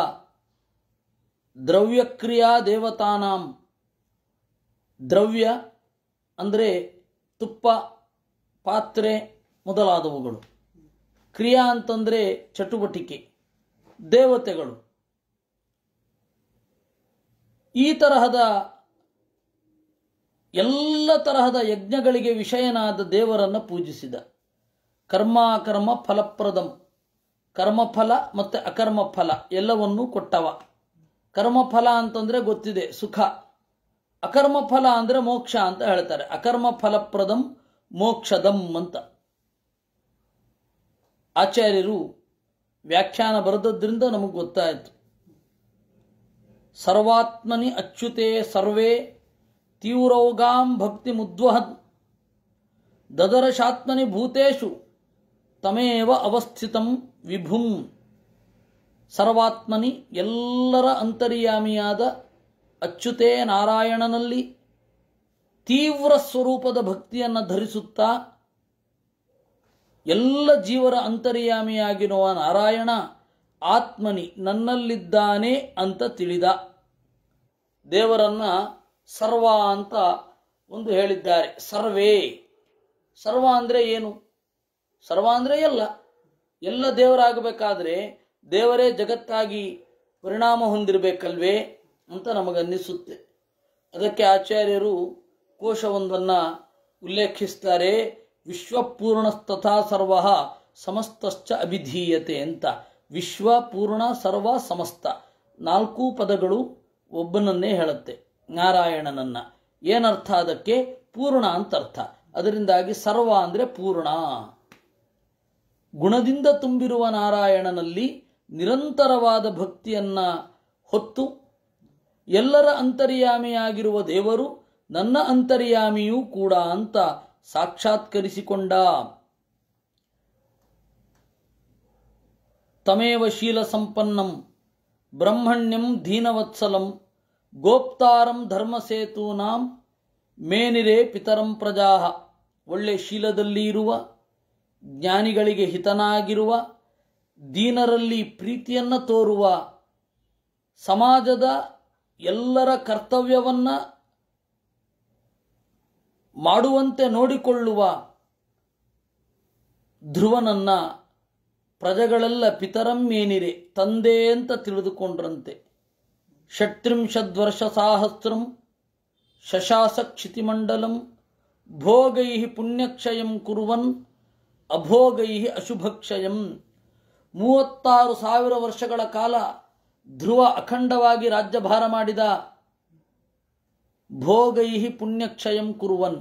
ದ್ರವ್ಯಕ್ರಿಯಾ ದೇವತಾನಾಂ ದ್ರವ್ಯ ಅಂದರೆ ತುಪ್ಪ ಪಾತ್ರೆ ಮೊದಲಾದವುಗಳು ಕ್ರಿಯಾ ಅಂತಂದರೆ ಚಟುವಟಿಕೆ ದೇವತೆಗಳು ಈ ತರಹದ ಎಲ್ಲ ತರಹದ ಯಜ್ಞಗಳಿಗೆ ವಿಷಯನಾದ ದೇವರನ್ನು ಪೂಜಿಸಿದ ಕರ್ಮಾಕರ್ಮ ಫಲಪ್ರದಂ ಕರ್ಮಫಲ ಮತ್ತು ಅಕರ್ಮಫಲ ಎಲ್ಲವನ್ನೂ ಕೊಟ್ಟವ ಕರ್ಮಫಲ ಅಂತಂದರೆ ಗೊತ್ತಿದೆ ಸುಖ ಅಕರ್ಮಫಲ ಅಂದರೆ ಮೋಕ್ಷ ಅಂತ ಹೇಳ್ತಾರೆ ಅಕರ್ಮ ಫಲಪ್ರದಂ ಮೋಕ್ಷದಂ ಅಂತ ಆಚಾರ್ಯರು ವ್ಯಾಖ್ಯಾನ ಬರೆದದ್ರಿಂದ ನಮಗೆ ಗೊತ್ತಾಯಿತು ಸರ್ವಾತ್ಮನಿ ಅಚ್ಯುತೆ ಸರ್ವೇ ತೀವ್ರೋಗಾಂ ಭಕ್ತಿ ಮುದ್ವಹದ್ ದದರಶಾತ್ಮನಿ ಭೂತೇಶು ತಮೇವ ಅವಸ್ಥಿತಂ ವಿಭುಂ ಸರ್ವಾತ್ಮನಿ ಎಲ್ಲರ ಅಂತರ್ಯಾಮಿಯಾದ ಅಚ್ಯುತೇ ನಾರಾಯಣನಲ್ಲಿ ತೀವ್ರ ಸ್ವರೂಪದ ಭಕ್ತಿಯನ್ನು ಧರಿಸುತ್ತಾ ಎಲ್ಲ ಜೀವರ ಅಂತರ್ಯಾಮಿಯಾಗಿರುವ ನಾರಾಯಣ ಆತ್ಮನಿ ನನ್ನಲ್ಲಿದ್ದಾನೆ ಅಂತ ತಿಳಿದ ದೇವರನ್ನ ಸರ್ವ ಅಂತ ಒಂದು ಹೇಳಿದ್ದಾರೆ ಸರ್ವೇ ಸರ್ವ ಅಂದರೆ ಏನು ಸರ್ವ ಅಂದರೆ ಎಲ್ಲ ಎಲ್ಲ ದೇವರಾಗಬೇಕಾದ್ರೆ ದೇವರೇ ಜಗತ್ತಾಗಿ ಪರಿಣಾಮ ಹೊಂದಿರಬೇಕಲ್ವೇ ಅಂತ ನಮಗನ್ನಿಸುತ್ತೆ ಅದಕ್ಕೆ ಆಚಾರ್ಯರು ಕೋಶವೊಂದನ್ನು ಉಲ್ಲೇಖಿಸ್ತಾರೆ ತಥಾ ಸರ್ವ ಸಮಸ್ತಶ್ಚ ಅಭಿಧೀಯತೆ ಅಂತ ವಿಶ್ವ ಪೂರ್ಣ ಸರ್ವ ಸಮಸ್ತ ನಾಲ್ಕು ಪದಗಳು ಒಬ್ಬನನ್ನೇ ಹೇಳುತ್ತೆ ನಾರಾಯಣನನ್ನ ಏನರ್ಥ ಅದಕ್ಕೆ ಪೂರ್ಣ ಅಂತ ಅರ್ಥ ಅದರಿಂದಾಗಿ ಸರ್ವ ಅಂದರೆ ಪೂರ್ಣ ಗುಣದಿಂದ ತುಂಬಿರುವ ನಾರಾಯಣನಲ್ಲಿ ನಿರಂತರವಾದ ಭಕ್ತಿಯನ್ನ ಹೊತ್ತು ಎಲ್ಲರ ಅಂತರ್ಯಾಮಿಯಾಗಿರುವ ದೇವರು ನನ್ನ ಅಂತರ್ಯಾಮಿಯೂ ಕೂಡ ಅಂತ ಸಾಕ್ಷಾತ್ಕರಿಸಿಕೊಂಡ ತಮೇವ ಶೀಲ ಸಂಪನ್ನಂ ಬ್ರಹ್ಮಣ್ಯಂ ದೀನವತ್ಸಲಂ ಗೋಪ್ತಾರಂ ಧರ್ಮಸೇತೂನಾಂ ಮೇನಿರೇ ಪಿತರಂ ಪ್ರಜಾ ಒಳ್ಳೆ ಶೀಲದಲ್ಲಿ ಇರುವ ಜ್ಞಾನಿಗಳಿಗೆ ಹಿತನಾಗಿರುವ ದೀನರಲ್ಲಿ ಪ್ರೀತಿಯನ್ನು ತೋರುವ ಸಮಾಜದ ಎಲ್ಲರ ಕರ್ತವ್ಯವನ್ನು ಮಾಡುವಂತೆ ನೋಡಿಕೊಳ್ಳುವ ಧ್ರುವನನ್ನ ಪ್ರಜೆಗಳೆಲ್ಲ ಪಿತರಂಮೇನಿರೆ ತಂದೆ ಅಂತ ತಿಳಿದುಕೊಂಡ್ರಂತೆ ಷಟ್ರಿಂಶದ್ವರ್ಷ ಸಾಹಸ್ರಂ ಶಶಾಸ ಭೋಗೈ ಪುಣ್ಯಕ್ಷಯಂ ಕುರುವನ್ ಅಭೋಗೈ ಅಶುಭಕ್ಷಯಂ ಮೂವತ್ತಾರು ಸಾವಿರ ವರ್ಷಗಳ ಕಾಲ ಧ್ರುವ ಅಖಂಡವಾಗಿ ರಾಜ್ಯಭಾರ ಮಾಡಿದ ಭೋಗೈ ಪುಣ್ಯಕ್ಷಯಂ ಕುರುವನ್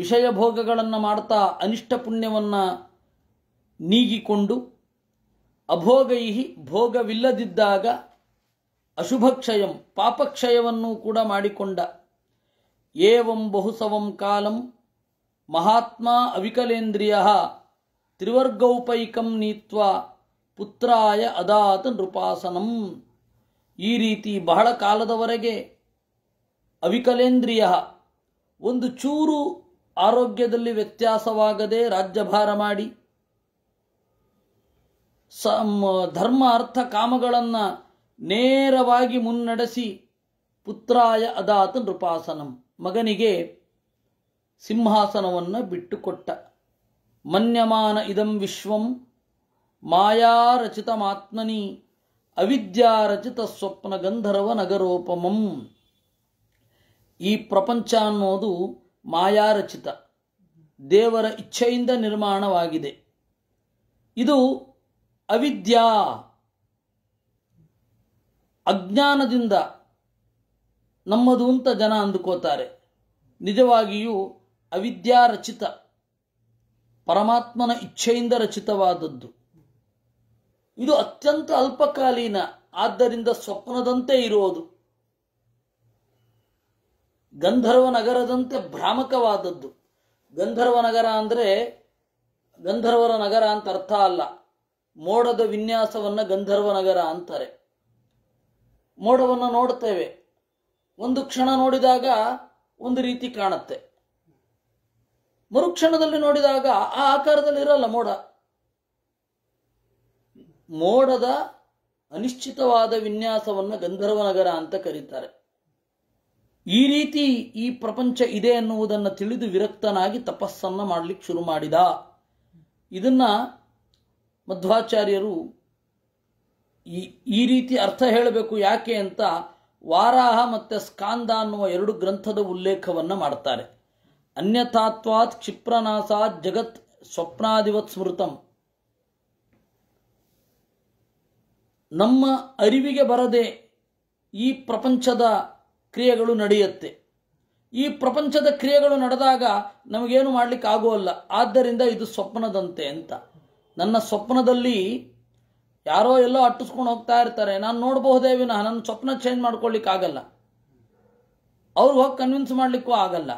ವಿಷಯ ಭೋಗಗಳನ್ನು ಮಾಡ್ತಾ ಅನಿಷ್ಟ ಪುಣ್ಯವನ್ನು ನೀಗಿಕೊಂಡು ಅಭೋಗೈ ಭೋಗವಿಲ್ಲದಿದ್ದಾಗ ಅಶುಭಕ್ಷಯಂ ಪಾಪಕ್ಷಯವನ್ನು ಕೂಡ ಮಾಡಿಕೊಂಡ ಏವಂ ಬಹುಸವಂ ಕಾಲಂ ಮಹಾತ್ಮ ಅವಿಕಲೇಂದ್ರಿಯ ತ್ರಿವರ್ಗೌಪೈಕಂ ನೀತ್ವ ಪುತ್ರಾಯ ಅದಾತ ನೃಪಾಸನಂ ಈ ರೀತಿ ಬಹಳ ಕಾಲದವರೆಗೆ ಅವಿಕಲೇಂದ್ರಿಯ ಒಂದು ಚೂರು ಆರೋಗ್ಯದಲ್ಲಿ ವ್ಯತ್ಯಾಸವಾಗದೆ ರಾಜ್ಯಭಾರ ಮಾಡಿ ಧರ್ಮ ಅರ್ಥ ಕಾಮಗಳನ್ನು ನೇರವಾಗಿ ಮುನ್ನಡೆಸಿ ಪುತ್ರಾಯ ಅದಾತ ನೃಪಾಸನಂ ಮಗನಿಗೆ ಸಿಂಹಾಸನವನ್ನು ಬಿಟ್ಟುಕೊಟ್ಟ ಮನ್ಯಮಾನ ಇದಂ ವಿಶ್ವಂ ಮಾಯಾರಚಿತ ಮಾತ್ಮನಿ ಅವಿದ್ಯಾರಚಿತ ಸ್ವಪ್ನ ಗಂಧರ್ವ ನಗರೋಪಮಂ ಈ ಪ್ರಪಂಚ ಅನ್ನೋದು ಮಾಯಾರಚಿತ ದೇವರ ಇಚ್ಛೆಯಿಂದ ನಿರ್ಮಾಣವಾಗಿದೆ ಇದು ಅವಿದ್ಯಾ ಅಜ್ಞಾನದಿಂದ ನಮ್ಮದು ಅಂತ ಜನ ಅಂದುಕೋತಾರೆ ನಿಜವಾಗಿಯೂ ರಚಿತ ಪರಮಾತ್ಮನ ಇಚ್ಛೆಯಿಂದ ರಚಿತವಾದದ್ದು ಇದು ಅತ್ಯಂತ ಅಲ್ಪಕಾಲೀನ ಆದ್ದರಿಂದ ಸ್ವಪ್ನದಂತೆ ಇರೋದು ಗಂಧರ್ವ ನಗರದಂತೆ ಭ್ರಾಮಕವಾದದ್ದು ಗಂಧರ್ವ ನಗರ ಅಂದರೆ ಗಂಧರ್ವರ ನಗರ ಅಂತ ಅರ್ಥ ಅಲ್ಲ ಮೋಡದ ವಿನ್ಯಾಸವನ್ನು ಗಂಧರ್ವ ನಗರ ಅಂತಾರೆ ಮೋಡವನ್ನು ನೋಡ್ತೇವೆ ಒಂದು ಕ್ಷಣ ನೋಡಿದಾಗ ಒಂದು ರೀತಿ ಕಾಣುತ್ತೆ ಮರುಕ್ಷಣದಲ್ಲಿ ನೋಡಿದಾಗ ಆ ಆಕಾರದಲ್ಲಿ ಇರಲ್ಲ ಮೋಡ ಮೋಡದ ಅನಿಶ್ಚಿತವಾದ ವಿನ್ಯಾಸವನ್ನು ಗಂಧರ್ವನಗರ ಅಂತ ಕರೀತಾರೆ ಈ ರೀತಿ ಈ ಪ್ರಪಂಚ ಇದೆ ಎನ್ನುವುದನ್ನು ತಿಳಿದು ವಿರಕ್ತನಾಗಿ ತಪಸ್ಸನ್ನು ಮಾಡಲಿಕ್ಕೆ ಶುರು ಮಾಡಿದ ಇದನ್ನ ಮಧ್ವಾಚಾರ್ಯರು ಈ ಈ ರೀತಿ ಅರ್ಥ ಹೇಳಬೇಕು ಯಾಕೆ ಅಂತ ವಾರಾಹ ಮತ್ತು ಸ್ಕಾಂದ ಅನ್ನುವ ಎರಡು ಗ್ರಂಥದ ಉಲ್ಲೇಖವನ್ನು ಮಾಡ್ತಾರೆ ಅನ್ಯಥಾತ್ವಾತ್ ಕ್ಷಿಪ್ರನಾಸಾತ್ ಜಗತ್ ಸ್ವಪ್ನಾದಿವತ್ ಸ್ಮೃತಂ ನಮ್ಮ ಅರಿವಿಗೆ ಬರದೆ ಈ ಪ್ರಪಂಚದ ಕ್ರಿಯೆಗಳು ನಡೆಯುತ್ತೆ ಈ ಪ್ರಪಂಚದ ಕ್ರಿಯೆಗಳು ನಡೆದಾಗ ನಮಗೇನು ಮಾಡಲಿಕ್ಕೆ ಆಗೋಲ್ಲ ಆದ್ದರಿಂದ ಇದು ಸ್ವಪ್ನದಂತೆ ಅಂತ ನನ್ನ ಸ್ವಪ್ನದಲ್ಲಿ ಯಾರೋ ಎಲ್ಲೋ ಅಟ್ಟಿಸ್ಕೊಂಡು ಹೋಗ್ತಾ ಇರ್ತಾರೆ ನಾನು ನೋಡಬಹುದೇ ವಿನಃ ನನ್ನ ಸ್ವಪ್ನ ಚೇಂಜ್ ಮಾಡ್ಕೊಳ್ಳಿಕ್ಕಾಗಲ್ಲ ಅವ್ರಿಗೆ ಹೋಗಿ ಕನ್ವಿನ್ಸ್ ಮಾಡಲಿಕ್ಕೂ ಆಗಲ್ಲ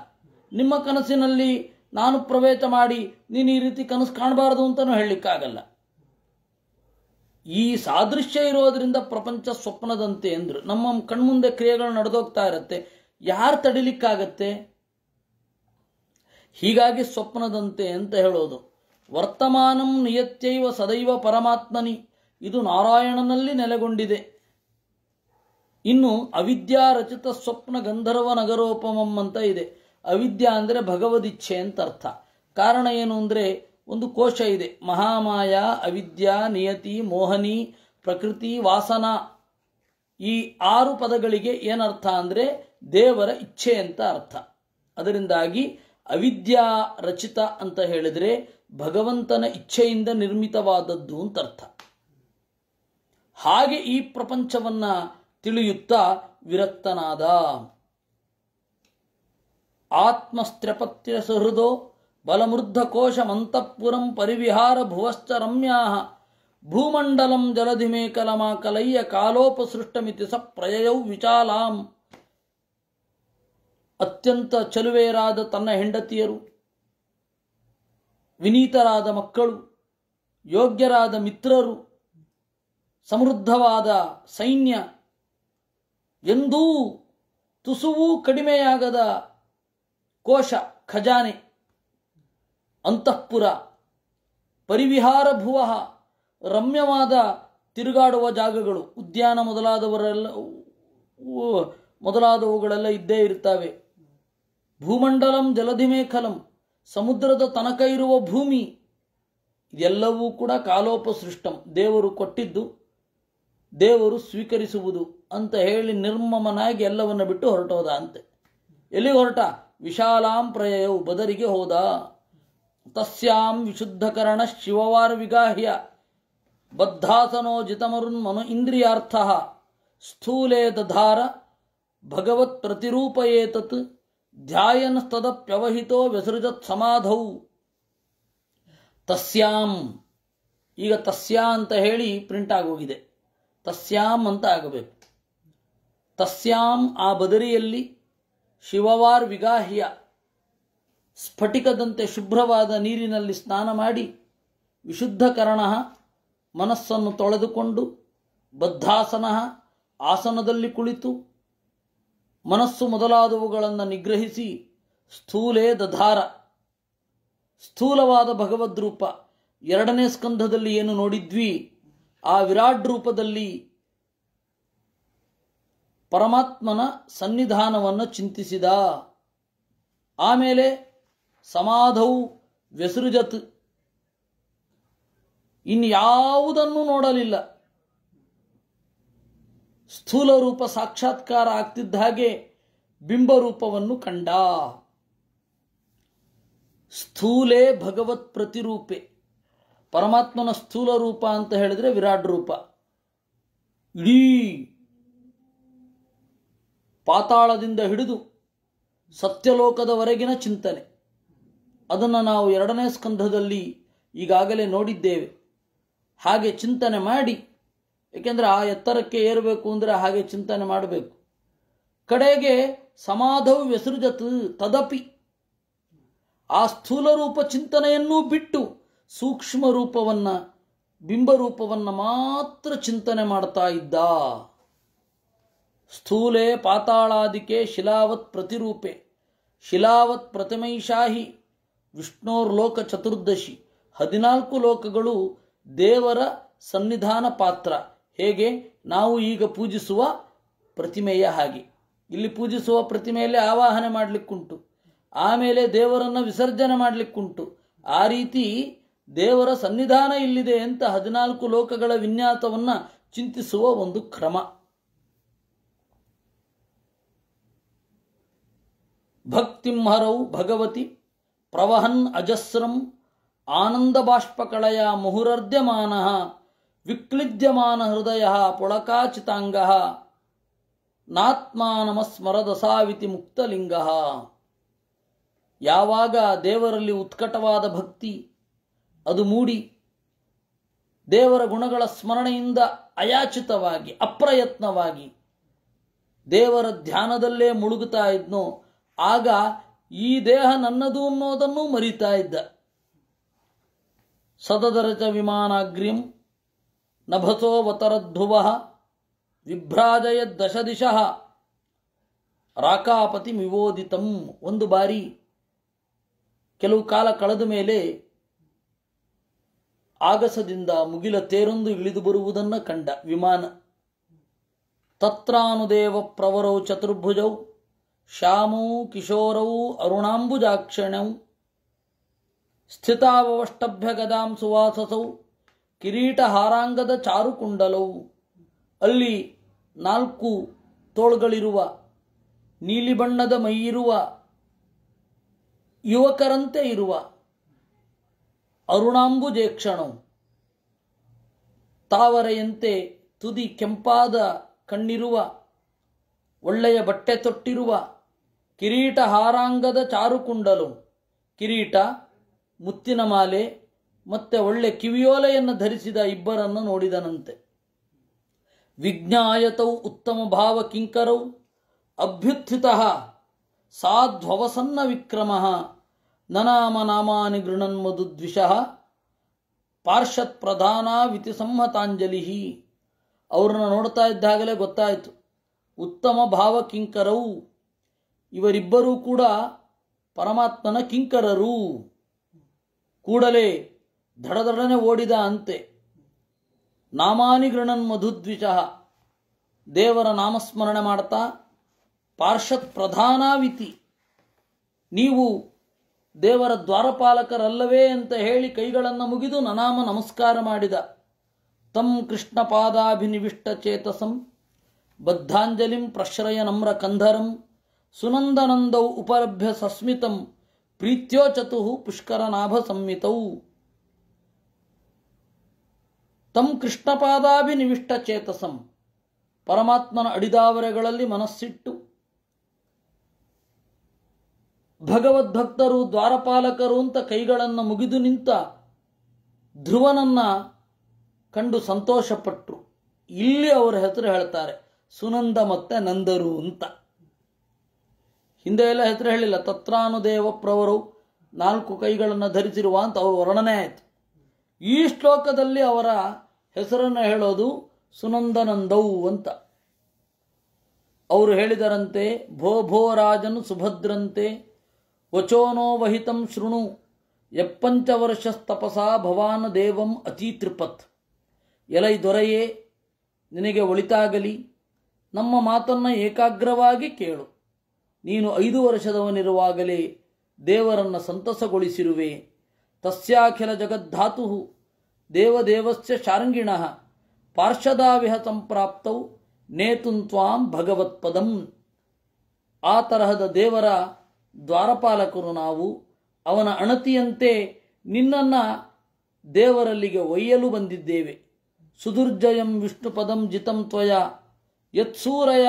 ನಿಮ್ಮ ಕನಸಿನಲ್ಲಿ ನಾನು ಪ್ರವೇಶ ಮಾಡಿ ನೀನು ಈ ರೀತಿ ಕನಸು ಕಾಣಬಾರದು ಅಂತಲೂ ಹೇಳಲಿಕ್ಕಾಗಲ್ಲ ಈ ಸಾದೃಶ್ಯ ಇರೋದರಿಂದ ಪ್ರಪಂಚ ಸ್ವಪ್ನದಂತೆ ಅಂದರು ನಮ್ಮ ಕಣ್ಮುಂದೆ ಕ್ರಿಯೆಗಳು ನಡೆದೋಗ್ತಾ ಇರುತ್ತೆ ಯಾರು ತಡಿಲಿಕ್ಕಾಗತ್ತೆ ಹೀಗಾಗಿ ಸ್ವಪ್ನದಂತೆ ಅಂತ ಹೇಳೋದು ವರ್ತಮಾನಂ ನಿಯತ್ಯೈವ ಸದೈವ ಪರಮಾತ್ಮನಿ ಇದು ನಾರಾಯಣನಲ್ಲಿ ನೆಲೆಗೊಂಡಿದೆ ಇನ್ನು ಅವಿದ್ಯಾರಚಿತ ಸ್ವಪ್ನ ಗಂಧರ್ವ ನಗರೋಪಮಂ ಅಂತ ಇದೆ ಅವಿದ್ಯಾ ಅಂದರೆ ಭಗವದಿಚ್ಛೆ ಅಂತ ಅರ್ಥ ಕಾರಣ ಏನು ಅಂದರೆ ಒಂದು ಕೋಶ ಇದೆ ಮಹಾಮಾಯ ಅವಿದ್ಯಾ ನಿಯತಿ ಮೋಹನಿ ಪ್ರಕೃತಿ ವಾಸನ ಈ ಆರು ಪದಗಳಿಗೆ ಏನರ್ಥ ಅಂದರೆ ದೇವರ ಇಚ್ಛೆ ಅಂತ ಅರ್ಥ ಅದರಿಂದಾಗಿ ಅವಿದ್ಯಾ ರಚಿತ ಅಂತ ಹೇಳಿದರೆ ಭಗವಂತನ ಇಚ್ಛೆಯಿಂದ ನಿರ್ಮಿತವಾದದ್ದು ಅಂತ ಅರ್ಥ ಹಾಗೆ ಈ ಪ್ರಪಂಚವನ್ನು ತಿಳಿಯುತ್ತಾ ವಿರಕ್ತನಾದ ಆತ್ಮಸ್ತ್ರಪತ್ಯ ಬಲಮೃದ್ಧಕೋಶ ಮಂತಃಪುರಂ ಪರಿವಿಹಾರ ಭುವಶ್ಚ ರಮ್ಯಾ ಭೂಮಂಡಲಂ ಜಲಧಿಮೇ ಕಲಯ್ಯ ಕಾಲೋಪಸೃಷ್ಟಮಿತಿ ಸ ಪ್ರಯೌ ವಿಚಾಲಾಂ ಅತ್ಯಂತ ಚಲುವೆಯರಾದ ತನ್ನ ಹೆಂಡತಿಯರು ವಿನೀತರಾದ ಮಕ್ಕಳು ಯೋಗ್ಯರಾದ ಮಿತ್ರರು ಸಮೃದ್ಧವಾದ ಸೈನ್ಯ ಎಂದೂ ತುಸುವೂ ಕಡಿಮೆಯಾಗದ ಕೋಶ ಖಜಾನೆ ಅಂತಃಪುರ ಪರಿವಿಹಾರ ಭುವ ರಮ್ಯವಾದ ತಿರುಗಾಡುವ ಜಾಗಗಳು ಉದ್ಯಾನ ಮೊದಲಾದವರೆಲ್ಲ ಮೊದಲಾದವುಗಳೆಲ್ಲ ಇದ್ದೇ ಇರ್ತವೆ ಭೂಮಂಡಲಂ ಜಲಧಿಮೇಖಲಂ ಸಮುದ್ರದ ತನಕ ಇರುವ ಭೂಮಿ ಇದೆಲ್ಲವೂ ಕೂಡ ಕಾಲೋಪಸೃಷ್ಟಂ ದೇವರು ಕೊಟ್ಟಿದ್ದು ದೇವರು ಸ್ವೀಕರಿಸುವುದು ಅಂತ ಹೇಳಿ ನಿರ್ಮಮನಾಗಿ ಎಲ್ಲವನ್ನು ಬಿಟ್ಟು ಹೊರಟೋದ ಅಂತೆ ಎಲ್ಲಿಗೆ ಹೊರಟ ವಿಶಾಲಾಂ ಪ್ರಯೌ ಬದರಿಗೆ ಹೋದ ತಸ್ಯಾಂ ವಿಶುದ್ಧಕರಣ ಶಿವವಾರ್ ವಿಗಾಹ್ಯ ಬದ್ಧಾಸನೋ ಮನು ಇಂದ್ರಿಯಾರ್ಥ ಸ್ಥೂಲೇ ದಧಾರ ಭಗವತ್ ಪ್ರತಿರೂಪ ಏತತ್ ಪ್ಯವಹಿತೋ ವ್ಯಸೃಜತ್ ಸಮಾಧೌ ತಸ್ಯಾಂ ಈಗ ತಸ್ಯಾ ಅಂತ ಹೇಳಿ ಪ್ರಿಂಟ್ ಆಗೋಗಿದೆ ತಸ್ಯಾಂ ಅಂತ ಆಗಬೇಕು ತಸ್ಯಾಂ ಆ ಬದರಿಯಲ್ಲಿ ಶಿವವಾರ್ ವಿಗಾಹ್ಯ ಸ್ಫಟಿಕದಂತೆ ಶುಭ್ರವಾದ ನೀರಿನಲ್ಲಿ ಸ್ನಾನ ಮಾಡಿ ವಿಶುದ್ಧಕರಣ ಮನಸ್ಸನ್ನು ತೊಳೆದುಕೊಂಡು ಬದ್ಧಾಸನ ಆಸನದಲ್ಲಿ ಕುಳಿತು ಮನಸ್ಸು ಮೊದಲಾದವುಗಳನ್ನು ನಿಗ್ರಹಿಸಿ ಸ್ಥೂಲೇ ದಧಾರ ಸ್ಥೂಲವಾದ ಭಗವದ್ರೂಪ ಎರಡನೇ ಸ್ಕಂಧದಲ್ಲಿ ಏನು ನೋಡಿದ್ವಿ ಆ ವಿರಾಟ್ ರೂಪದಲ್ಲಿ ಪರಮಾತ್ಮನ ಸನ್ನಿಧಾನವನ್ನು ಚಿಂತಿಸಿದ ಆಮೇಲೆ ಸಮಾಧವು ವ್ಯಸೃಜತ್ ಇನ್ಯಾವುದನ್ನು ನೋಡಲಿಲ್ಲ ಸ್ಥೂಲ ರೂಪ ಸಾಕ್ಷಾತ್ಕಾರ ಆಗ್ತಿದ್ದ ಹಾಗೆ ಬಿಂಬರೂಪವನ್ನು ಕಂಡ ಸ್ಥೂಲೆ ಭಗವತ್ ಪ್ರತಿರೂಪೆ ಪರಮಾತ್ಮನ ಸ್ಥೂಲ ರೂಪ ಅಂತ ಹೇಳಿದ್ರೆ ವಿರಾಟ್ ರೂಪ ಇಡೀ ಪಾತಾಳದಿಂದ ಹಿಡಿದು ಸತ್ಯಲೋಕದವರೆಗಿನ ಚಿಂತನೆ ಅದನ್ನು ನಾವು ಎರಡನೇ ಸ್ಕಂಧದಲ್ಲಿ ಈಗಾಗಲೇ ನೋಡಿದ್ದೇವೆ ಹಾಗೆ ಚಿಂತನೆ ಮಾಡಿ ಏಕೆಂದರೆ ಆ ಎತ್ತರಕ್ಕೆ ಏರಬೇಕು ಅಂದರೆ ಹಾಗೆ ಚಿಂತನೆ ಮಾಡಬೇಕು ಕಡೆಗೆ ಸಮಾಧವು ಹೆಸರು ತದಪಿ ಆ ಸ್ಥೂಲ ರೂಪ ಚಿಂತನೆಯನ್ನೂ ಬಿಟ್ಟು ಸೂಕ್ಷ್ಮ ರೂಪವನ್ನು ಬಿಂಬರೂಪವನ್ನು ಮಾತ್ರ ಚಿಂತನೆ ಮಾಡ್ತಾ ಇದ್ದ ಸ್ಥೂಲೆ ಪಾತಾಳಾದಿಕೆ ಶಿಲಾವತ್ ಪ್ರತಿರೂಪೆ ಶಿಲಾವತ್ ಪ್ರತಿಮೈಶಾಹಿ ಲೋಕ ಚತುರ್ದಶಿ ಹದಿನಾಲ್ಕು ಲೋಕಗಳು ದೇವರ ಸನ್ನಿಧಾನ ಪಾತ್ರ ಹೇಗೆ ನಾವು ಈಗ ಪೂಜಿಸುವ ಪ್ರತಿಮೆಯ ಹಾಗೆ ಇಲ್ಲಿ ಪೂಜಿಸುವ ಪ್ರತಿಮೆಯಲ್ಲಿ ಆವಾಹನೆ ಮಾಡಲಿಕ್ಕುಂಟು ಆಮೇಲೆ ದೇವರನ್ನು ವಿಸರ್ಜನೆ ಮಾಡಲಿಕ್ಕುಂಟು ಆ ರೀತಿ ದೇವರ ಸನ್ನಿಧಾನ ಇಲ್ಲಿದೆ ಅಂತ ಹದಿನಾಲ್ಕು ಲೋಕಗಳ ವಿನ್ಯಾಸವನ್ನು ಚಿಂತಿಸುವ ಒಂದು ಕ್ರಮ ಭಕ್ತಿಂಹರೌ ಭಗವತಿ ಪ್ರವಹನ್ ಅಜಸ್ರಂ ಆನಂದಬಾಷ್ಪಕಳಯ ಮುಹುರರ್ಧ್ಯಮಾನ ವಿಕ್ಲಿದ್ಯಮಾನ ಹೃದಯ ಪುಳಕಾಚಿತಾಂಗ ನಾತ್ಮಾನಮಸ್ಮರದಸಾವಿತಿ ಸಾವಿತಿ ಮುಕ್ತಲಿಂಗ ಯಾವಾಗ ದೇವರಲ್ಲಿ ಉತ್ಕಟವಾದ ಭಕ್ತಿ ಅದು ಮೂಡಿ ದೇವರ ಗುಣಗಳ ಸ್ಮರಣೆಯಿಂದ ಅಯಾಚಿತವಾಗಿ ಅಪ್ರಯತ್ನವಾಗಿ ದೇವರ ಧ್ಯಾನದಲ್ಲೇ ಮುಳುಗುತ್ತಾ ಇದ್ನೋ ಆಗ ಈ ದೇಹ ನನ್ನದು ಅನ್ನೋದನ್ನು ಮರಿತಾ ಇದ್ದ ಸದದರಚ ವಿಮಾನಾಗ್ರಿಂ ನಭಸೋ ವತರದ್ಧುವ ವಿಭ್ರಾಜಯ ದಶ ದಿಶ ರಾಕಾಪತಿ ವಿವೋದಿತಂ ಒಂದು ಬಾರಿ ಕೆಲವು ಕಾಲ ಕಳೆದ ಮೇಲೆ ಆಗಸದಿಂದ ಮುಗಿಲ ತೇರೊಂದು ಇಳಿದು ಬರುವುದನ್ನು ಕಂಡ ವಿಮಾನ ತತ್ರಾನುದೇವ ಪ್ರವರೌ ಚತುರ್ಭುಜೌ ಶ್ಯಾಮೂ ಕಿಶೋರೌ ಸ್ಥಿತಾವಷ್ಟಭ್ಯ ಸ್ಥಿತಾವಷ್ಟಭ್ಯಗದಾಂ ಸುವಾಸಸೌ ಕಿರೀಟಹಾರಾಂಗದ ಚಾರುಕುಂಡಲವು ಅಲ್ಲಿ ನಾಲ್ಕು ತೋಳ್ಗಳಿರುವ ನೀಲಿ ಬಣ್ಣದ ಮೈಯಿರುವ ಯುವಕರಂತೆ ಇರುವ ಅರುಣಾಂಬುಜೇಕ್ಷಣ ತಾವರೆಯಂತೆ ತುದಿ ಕೆಂಪಾದ ಕಣ್ಣಿರುವ ಒಳ್ಳೆಯ ಬಟ್ಟೆ ತೊಟ್ಟಿರುವ ಕಿರೀಟ ಹಾರಾಂಗದ ಚಾರುಕುಂಡಲು ಕಿರೀಟ ಮುತ್ತಿನ ಮಾಲೆ ಮತ್ತೆ ಒಳ್ಳೆ ಕಿವಿಯೋಲೆಯನ್ನು ಧರಿಸಿದ ಇಬ್ಬರನ್ನು ನೋಡಿದನಂತೆ ವಿಜ್ಞಾಯತೌ ಉತ್ತಮ ಭಾವ ಕಿಂಕರೌ ಅಭ್ಯುತ್ಥಿತ ಸಾಧ್ವಸನ್ನ ವಿಕ್ರಮ ನನಾಮ ನಾಮಾನಿ ದ್ವಿಷಃ ಪಾರ್ಷತ್ ಪ್ರಧಾನ ವಿತಿ ಸಂಹತಾಂಜಲಿ ಅವ್ರನ್ನ ನೋಡ್ತಾ ಇದ್ದಾಗಲೇ ಗೊತ್ತಾಯಿತು ಉತ್ತಮ ಭಾವ ಇವರಿಬ್ಬರೂ ಕೂಡ ಪರಮಾತ್ಮನ ಕಿಂಕರರು ಕೂಡಲೇ ಧಡಧಡನೆ ಓಡಿದ ಅಂತೆ ನಾಮಾನಿ ಗೃಣನ್ ದೇವರ ನಾಮಸ್ಮರಣೆ ಮಾಡ್ತಾ ಪಾರ್ಷತ್ ಪ್ರಧಾನಾವಿತಿ ನೀವು ದೇವರ ದ್ವಾರಪಾಲಕರಲ್ಲವೇ ಅಂತ ಹೇಳಿ ಕೈಗಳನ್ನು ಮುಗಿದು ನನಾಮ ನಮಸ್ಕಾರ ಮಾಡಿದ ತಂ ಕೃಷ್ಣ ಪಾದಾಭಿನಿವಿಷ್ಟ ಚೇತಸಂ ಬದ್ಧಾಂಜಲಿಂ ಪ್ರಶ್ರಯ ನಮ್ರ ಕಂಧರಂ ಸುನಂದನಂದೌ ಉಪಲಭ್ಯ ಸಸ್ಮಿತಂ ಪ್ರೀತ್ಯೋಚತು ಪುಷ್ಕರನಾಭ ಸಂಹಿತೌ ತಂ ಕೃಷ್ಣಪಾದಾಭಿನಿವಿಷ್ಟ ಚೇತಸಂ ಪರಮಾತ್ಮನ ಅಡಿದಾವರೆಗಳಲ್ಲಿ ಮನಸ್ಸಿಟ್ಟು ಭಗವದ್ಭಕ್ತರು ದ್ವಾರಪಾಲಕರು ಅಂತ ಕೈಗಳನ್ನು ಮುಗಿದು ನಿಂತ ಧ್ರುವನನ್ನ ಕಂಡು ಸಂತೋಷಪಟ್ಟರು ಇಲ್ಲಿ ಅವರ ಹೆಸರು ಹೇಳ್ತಾರೆ ಸುನಂದ ಮತ್ತೆ ನಂದರು ಅಂತ ಹಿಂದೆ ಎಲ್ಲ ಹೆಸರು ಹೇಳಿಲ್ಲ ತತ್ರಾನುದೇವಪ್ರವರು ನಾಲ್ಕು ಕೈಗಳನ್ನು ಧರಿಸಿರುವ ಅಂತ ಅವರು ವರ್ಣನೆ ಆಯಿತು ಈ ಶ್ಲೋಕದಲ್ಲಿ ಅವರ ಹೆಸರನ್ನು ಹೇಳೋದು ಸುನಂದನಂದೌ ಅಂತ ಅವರು ಹೇಳಿದರಂತೆ ಭೋ ಭೋ ರಾಜನು ಸುಭದ್ರಂತೆ ವಚೋನೋ ವಹಿತಂ ಶೃಣು ಎಪ್ಪಂಚ ತಪಸಾ ಭವಾನ ದೇವಂ ಅತಿ ತ್ರಿಪತ್ ಎಲೈ ದೊರೆಯೇ ನಿನಗೆ ಒಳಿತಾಗಲಿ ನಮ್ಮ ಮಾತನ್ನು ಏಕಾಗ್ರವಾಗಿ ಕೇಳು ನೀನು ಐದು ವರ್ಷದವನಿರುವಾಗಲೇ ದೇವರನ್ನು ಸಂತಸಗೊಳಿಸಿರುವೆ ತಸ್ಯಾಖಿಲ ಜಗದ್ಧಾತು ದೇವದೇವಸ್ಯ ಶಾರ್ಂಗಿಣ ಪಾರ್ಶ್ವದಾವಿಹ ಸಂಪ್ರಾಪ್ತವು ನೇತುಂತ್ವಾಂ ಭಗವತ್ಪದಂ ಆ ತರಹದ ದೇವರ ದ್ವಾರಪಾಲಕರು ನಾವು ಅವನ ಅಣತಿಯಂತೆ ನಿನ್ನನ್ನು ದೇವರಲ್ಲಿಗೆ ಒಯ್ಯಲು ಬಂದಿದ್ದೇವೆ ಸುದುರ್ಜಯಂ ವಿಷ್ಣುಪದಂ ಜಿತಂ ತ್ವಯ ಯತ್ಸೂರಯ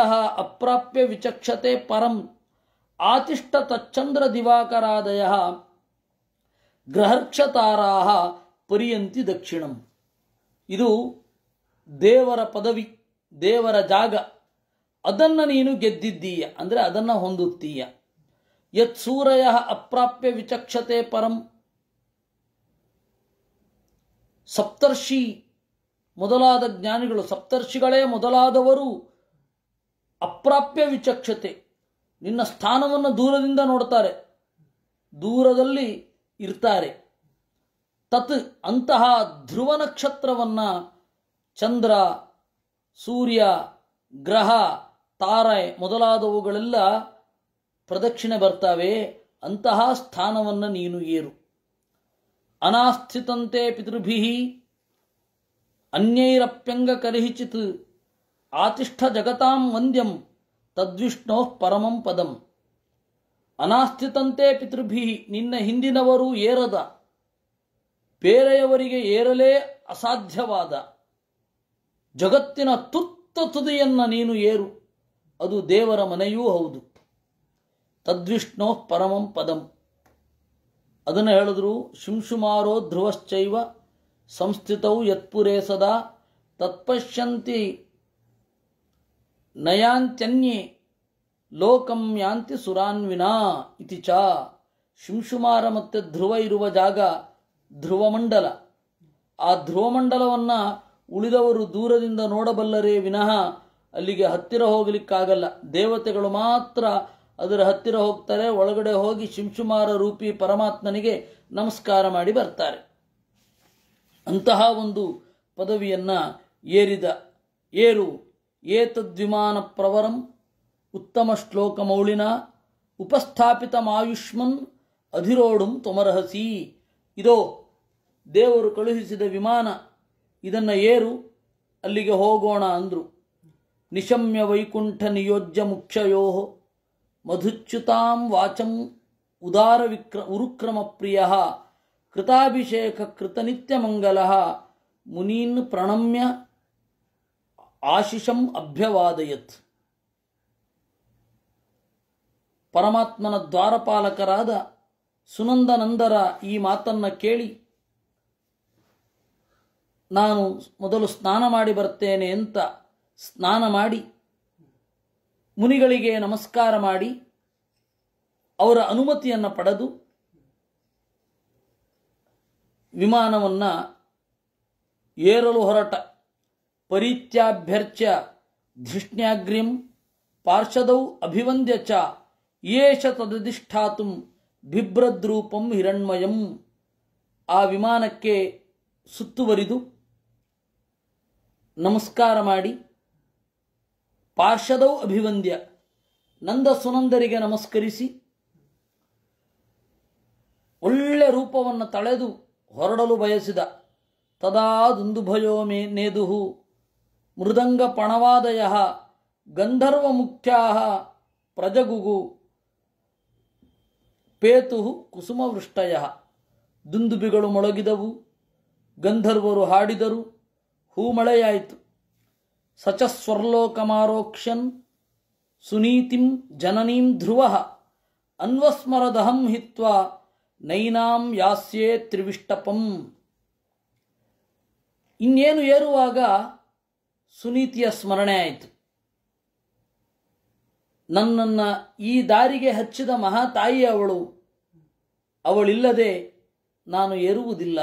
ಅಪ್ರಾಪ್ಯ ವಿಚಕ್ಷತೆ ಪರಂ ಆತಿಷ್ಠ ತಚ್ಚಂದ್ರ ದಿವಾಕರಾದಯ ಗ್ರಹರ್ಕ್ಷತಾರಾ ಪರಿಯಂತಿ ದಕ್ಷಿಣಂ ಇದು ದೇವರ ಪದವಿ ದೇವರ ಜಾಗ ಅದನ್ನು ನೀನು ಗೆದ್ದಿದ್ದೀಯ ಅಂದರೆ ಅದನ್ನು ಹೊಂದುತ್ತೀಯ ಯತ್ ಸೂರಯ ಅಪ್ರಾಪ್ಯ ವಿಚಕ್ಷತೆ ಪರಂ ಸಪ್ತರ್ಷಿ ಮೊದಲಾದ ಜ್ಞಾನಿಗಳು ಸಪ್ತರ್ಷಿಗಳೇ ಮೊದಲಾದವರು ಅಪ್ರಾಪ್ಯ ವಿಚಕ್ಷತೆ ನಿನ್ನ ಸ್ಥಾನವನ್ನು ದೂರದಿಂದ ನೋಡ್ತಾರೆ ದೂರದಲ್ಲಿ ಇರ್ತಾರೆ ತತ್ ಅಂತಹ ಧ್ರುವ ನಕ್ಷತ್ರವನ್ನು ಚಂದ್ರ ಸೂರ್ಯ ಗ್ರಹ ತಾರೆ ಮೊದಲಾದವುಗಳೆಲ್ಲ ಪ್ರದಕ್ಷಿಣೆ ಬರ್ತಾವೆ ಅಂತಹ ಸ್ಥಾನವನ್ನು ನೀನು ಏರು ಅನಾಸ್ಥಿತಂತೆ ಪಿತೃಭಿ ಅನ್ಯೈರಪ್ಯಂಗ ಕರಿಹಿಚಿತ್ ಆತಿಷ್ಠ ಜಗತಾಂ ವಂದ್ಯಂ ತದ್ವಿಷ್ಣೋ ಪರಮಂ ಪದಂ ಅನಾಸ್ಥಿತಂತೆ ಪಿತೃಭಿ ನಿನ್ನ ಹಿಂದಿನವರು ಏರದ ಬೇರೆಯವರಿಗೆ ಏರಲೇ ಅಸಾಧ್ಯವಾದ ಜಗತ್ತಿನ ತುತ್ತ ತುದಿಯನ್ನು ನೀನು ಏರು ಅದು ದೇವರ ಮನೆಯೂ ಹೌದು ತದ್ವಿಷ್ಣೋ ಪರಮಂ ಪದಂ ಅದನ್ನು ಹೇಳಿದ್ರು ಶಿಂಶುಮಾರೋ ಧ್ರುವಶ್ಚೈವ ಸಂಸ್ಥಿತೌ ಯತ್ಪುರೇ ಸದಾ ತತ್ಪಶ್ಯಂತಿ ನಯಾಂತ್ಯನ್ಯೇ ಲೋಕಂ ಯಾಂತಿ ಸುರಾನ್ವಿನಾ ಇತಿ ಚ ಶುಂಶುಮಾರ ಮತ್ತು ಧ್ರುವ ಇರುವ ಜಾಗ ಧ್ರುವಮಂಡಲ ಆ ಧ್ರುವಮಂಡಲವನ್ನು ಉಳಿದವರು ದೂರದಿಂದ ನೋಡಬಲ್ಲರೇ ವಿನಃ ಅಲ್ಲಿಗೆ ಹತ್ತಿರ ಹೋಗಲಿಕ್ಕಾಗಲ್ಲ ದೇವತೆಗಳು ಮಾತ್ರ ಅದರ ಹತ್ತಿರ ಹೋಗ್ತಾರೆ ಒಳಗಡೆ ಹೋಗಿ ಶಿಂಶುಮಾರ ರೂಪಿ ಪರಮಾತ್ಮನಿಗೆ ನಮಸ್ಕಾರ ಮಾಡಿ ಬರ್ತಾರೆ ಅಂತಹ ಒಂದು ಪದವಿಯನ್ನು ಏರಿದ ಏರು ಏತದ್ವಿಮಾನ ಪ್ರವರಂ ಉತ್ತಮ ಶ್ಲೋಕಮೌಳಿನ ಆಯುಷ್ಮನ್ ಅಧಿರೋಡುಂ ತೊಮರಹಸಿ ಇದೋ ದೇವರು ಕಳುಹಿಸಿದ ವಿಮಾನ ಇದನ್ನು ಏರು ಅಲ್ಲಿಗೆ ಹೋಗೋಣ ಅಂದರು ನಿಶಮ್ಯ ವೈಕುಂಠ ನಿಯೋಜ್ಯ ಮುಖ್ಯಯೋ ಮಧುಚ್ಯುತಾಂ ವಾಚಂ ಉದಾರ ವಿಕ್ರ ಉರುಕ್ರಮ ಪ್ರಿಯ ಕೃತಾಭಿಷೇಕ ಕೃತನಿತ್ಯಮಂಗಲ ಮುನೀನ್ ಪ್ರಣಮ್ಯ ಆಶಿಷಂ ಅಭ್ಯವಾದಯತ್ ಪರಮಾತ್ಮನ ದ್ವಾರಪಾಲಕರಾದ ಸುನಂದನಂದರ ಈ ಮಾತನ್ನು ಕೇಳಿ ನಾನು ಮೊದಲು ಸ್ನಾನ ಮಾಡಿ ಬರ್ತೇನೆ ಅಂತ ಸ್ನಾನ ಮಾಡಿ ಮುನಿಗಳಿಗೆ ನಮಸ್ಕಾರ ಮಾಡಿ ಅವರ ಅನುಮತಿಯನ್ನು ಪಡೆದು ವಿಮಾನವನ್ನು ಏರಲು ಹೊರಟ ಪರಿತ್ಯಭ್ಯರ್ಚ್ಯ ಧೃಷ್ಣ್ಯಾಗ್ರಿಂ ಪಾರ್ಷದೌ ಅಭಿವಂದ್ಯ ಚ ಏಷ ತದಧಿಷ್ಠಾತು ಬಿಭ್ರದ್ರೂಪಂ ಹಿರಣ್ಮಯಂ ಆ ವಿಮಾನಕ್ಕೆ ಸುತ್ತುವರಿದು ನಮಸ್ಕಾರ ಮಾಡಿ ಪಾರ್ಷದೌ ಅಭಿವಂದ್ಯ ನಂದ ಸುನಂದರಿಗೆ ನಮಸ್ಕರಿಸಿ ಒಳ್ಳೆ ರೂಪವನ್ನು ತಳೆದು ಹೊರಡಲು ಬಯಸಿದ ತದಾ ಭಯೋ ಮೇ ನೇದುಹು ಮೃದಂಗಪಣವಾದಯ ಮುಖ್ಯಾಹ ಪ್ರಜಗುಗು ಪೇತು ಕುಸುಮವೃಷ್ಟಯ ದುಂದುಬಿಗಳು ಮೊಳಗಿದವು ಗಂಧರ್ವರು ಹಾಡಿದರು ಹೂಮಳೆಯಾಯಿತು ಸಚಸ್ವರ್ಲೋಕಮಾರೋಕ್ಷನ್ ಸುನೀತಿಂ ಜನನೀಂ ಧ್ರುವ ಅನ್ವಸ್ಮರದಹಂ ಹಿತ್ವ ನೈನಾಂ ಯಾಸ್ಯೇ ತ್ರಿವಿಷ್ಟಪಂ ಇನ್ನೇನು ಏರುವಾಗ ಸುನೀತಿಯ ಸ್ಮರಣೆ ಆಯಿತು ನನ್ನನ್ನು ಈ ದಾರಿಗೆ ಹಚ್ಚಿದ ಮಹಾ ತಾಯಿ ಅವಳು ಅವಳಿಲ್ಲದೆ ನಾನು ಏರುವುದಿಲ್ಲ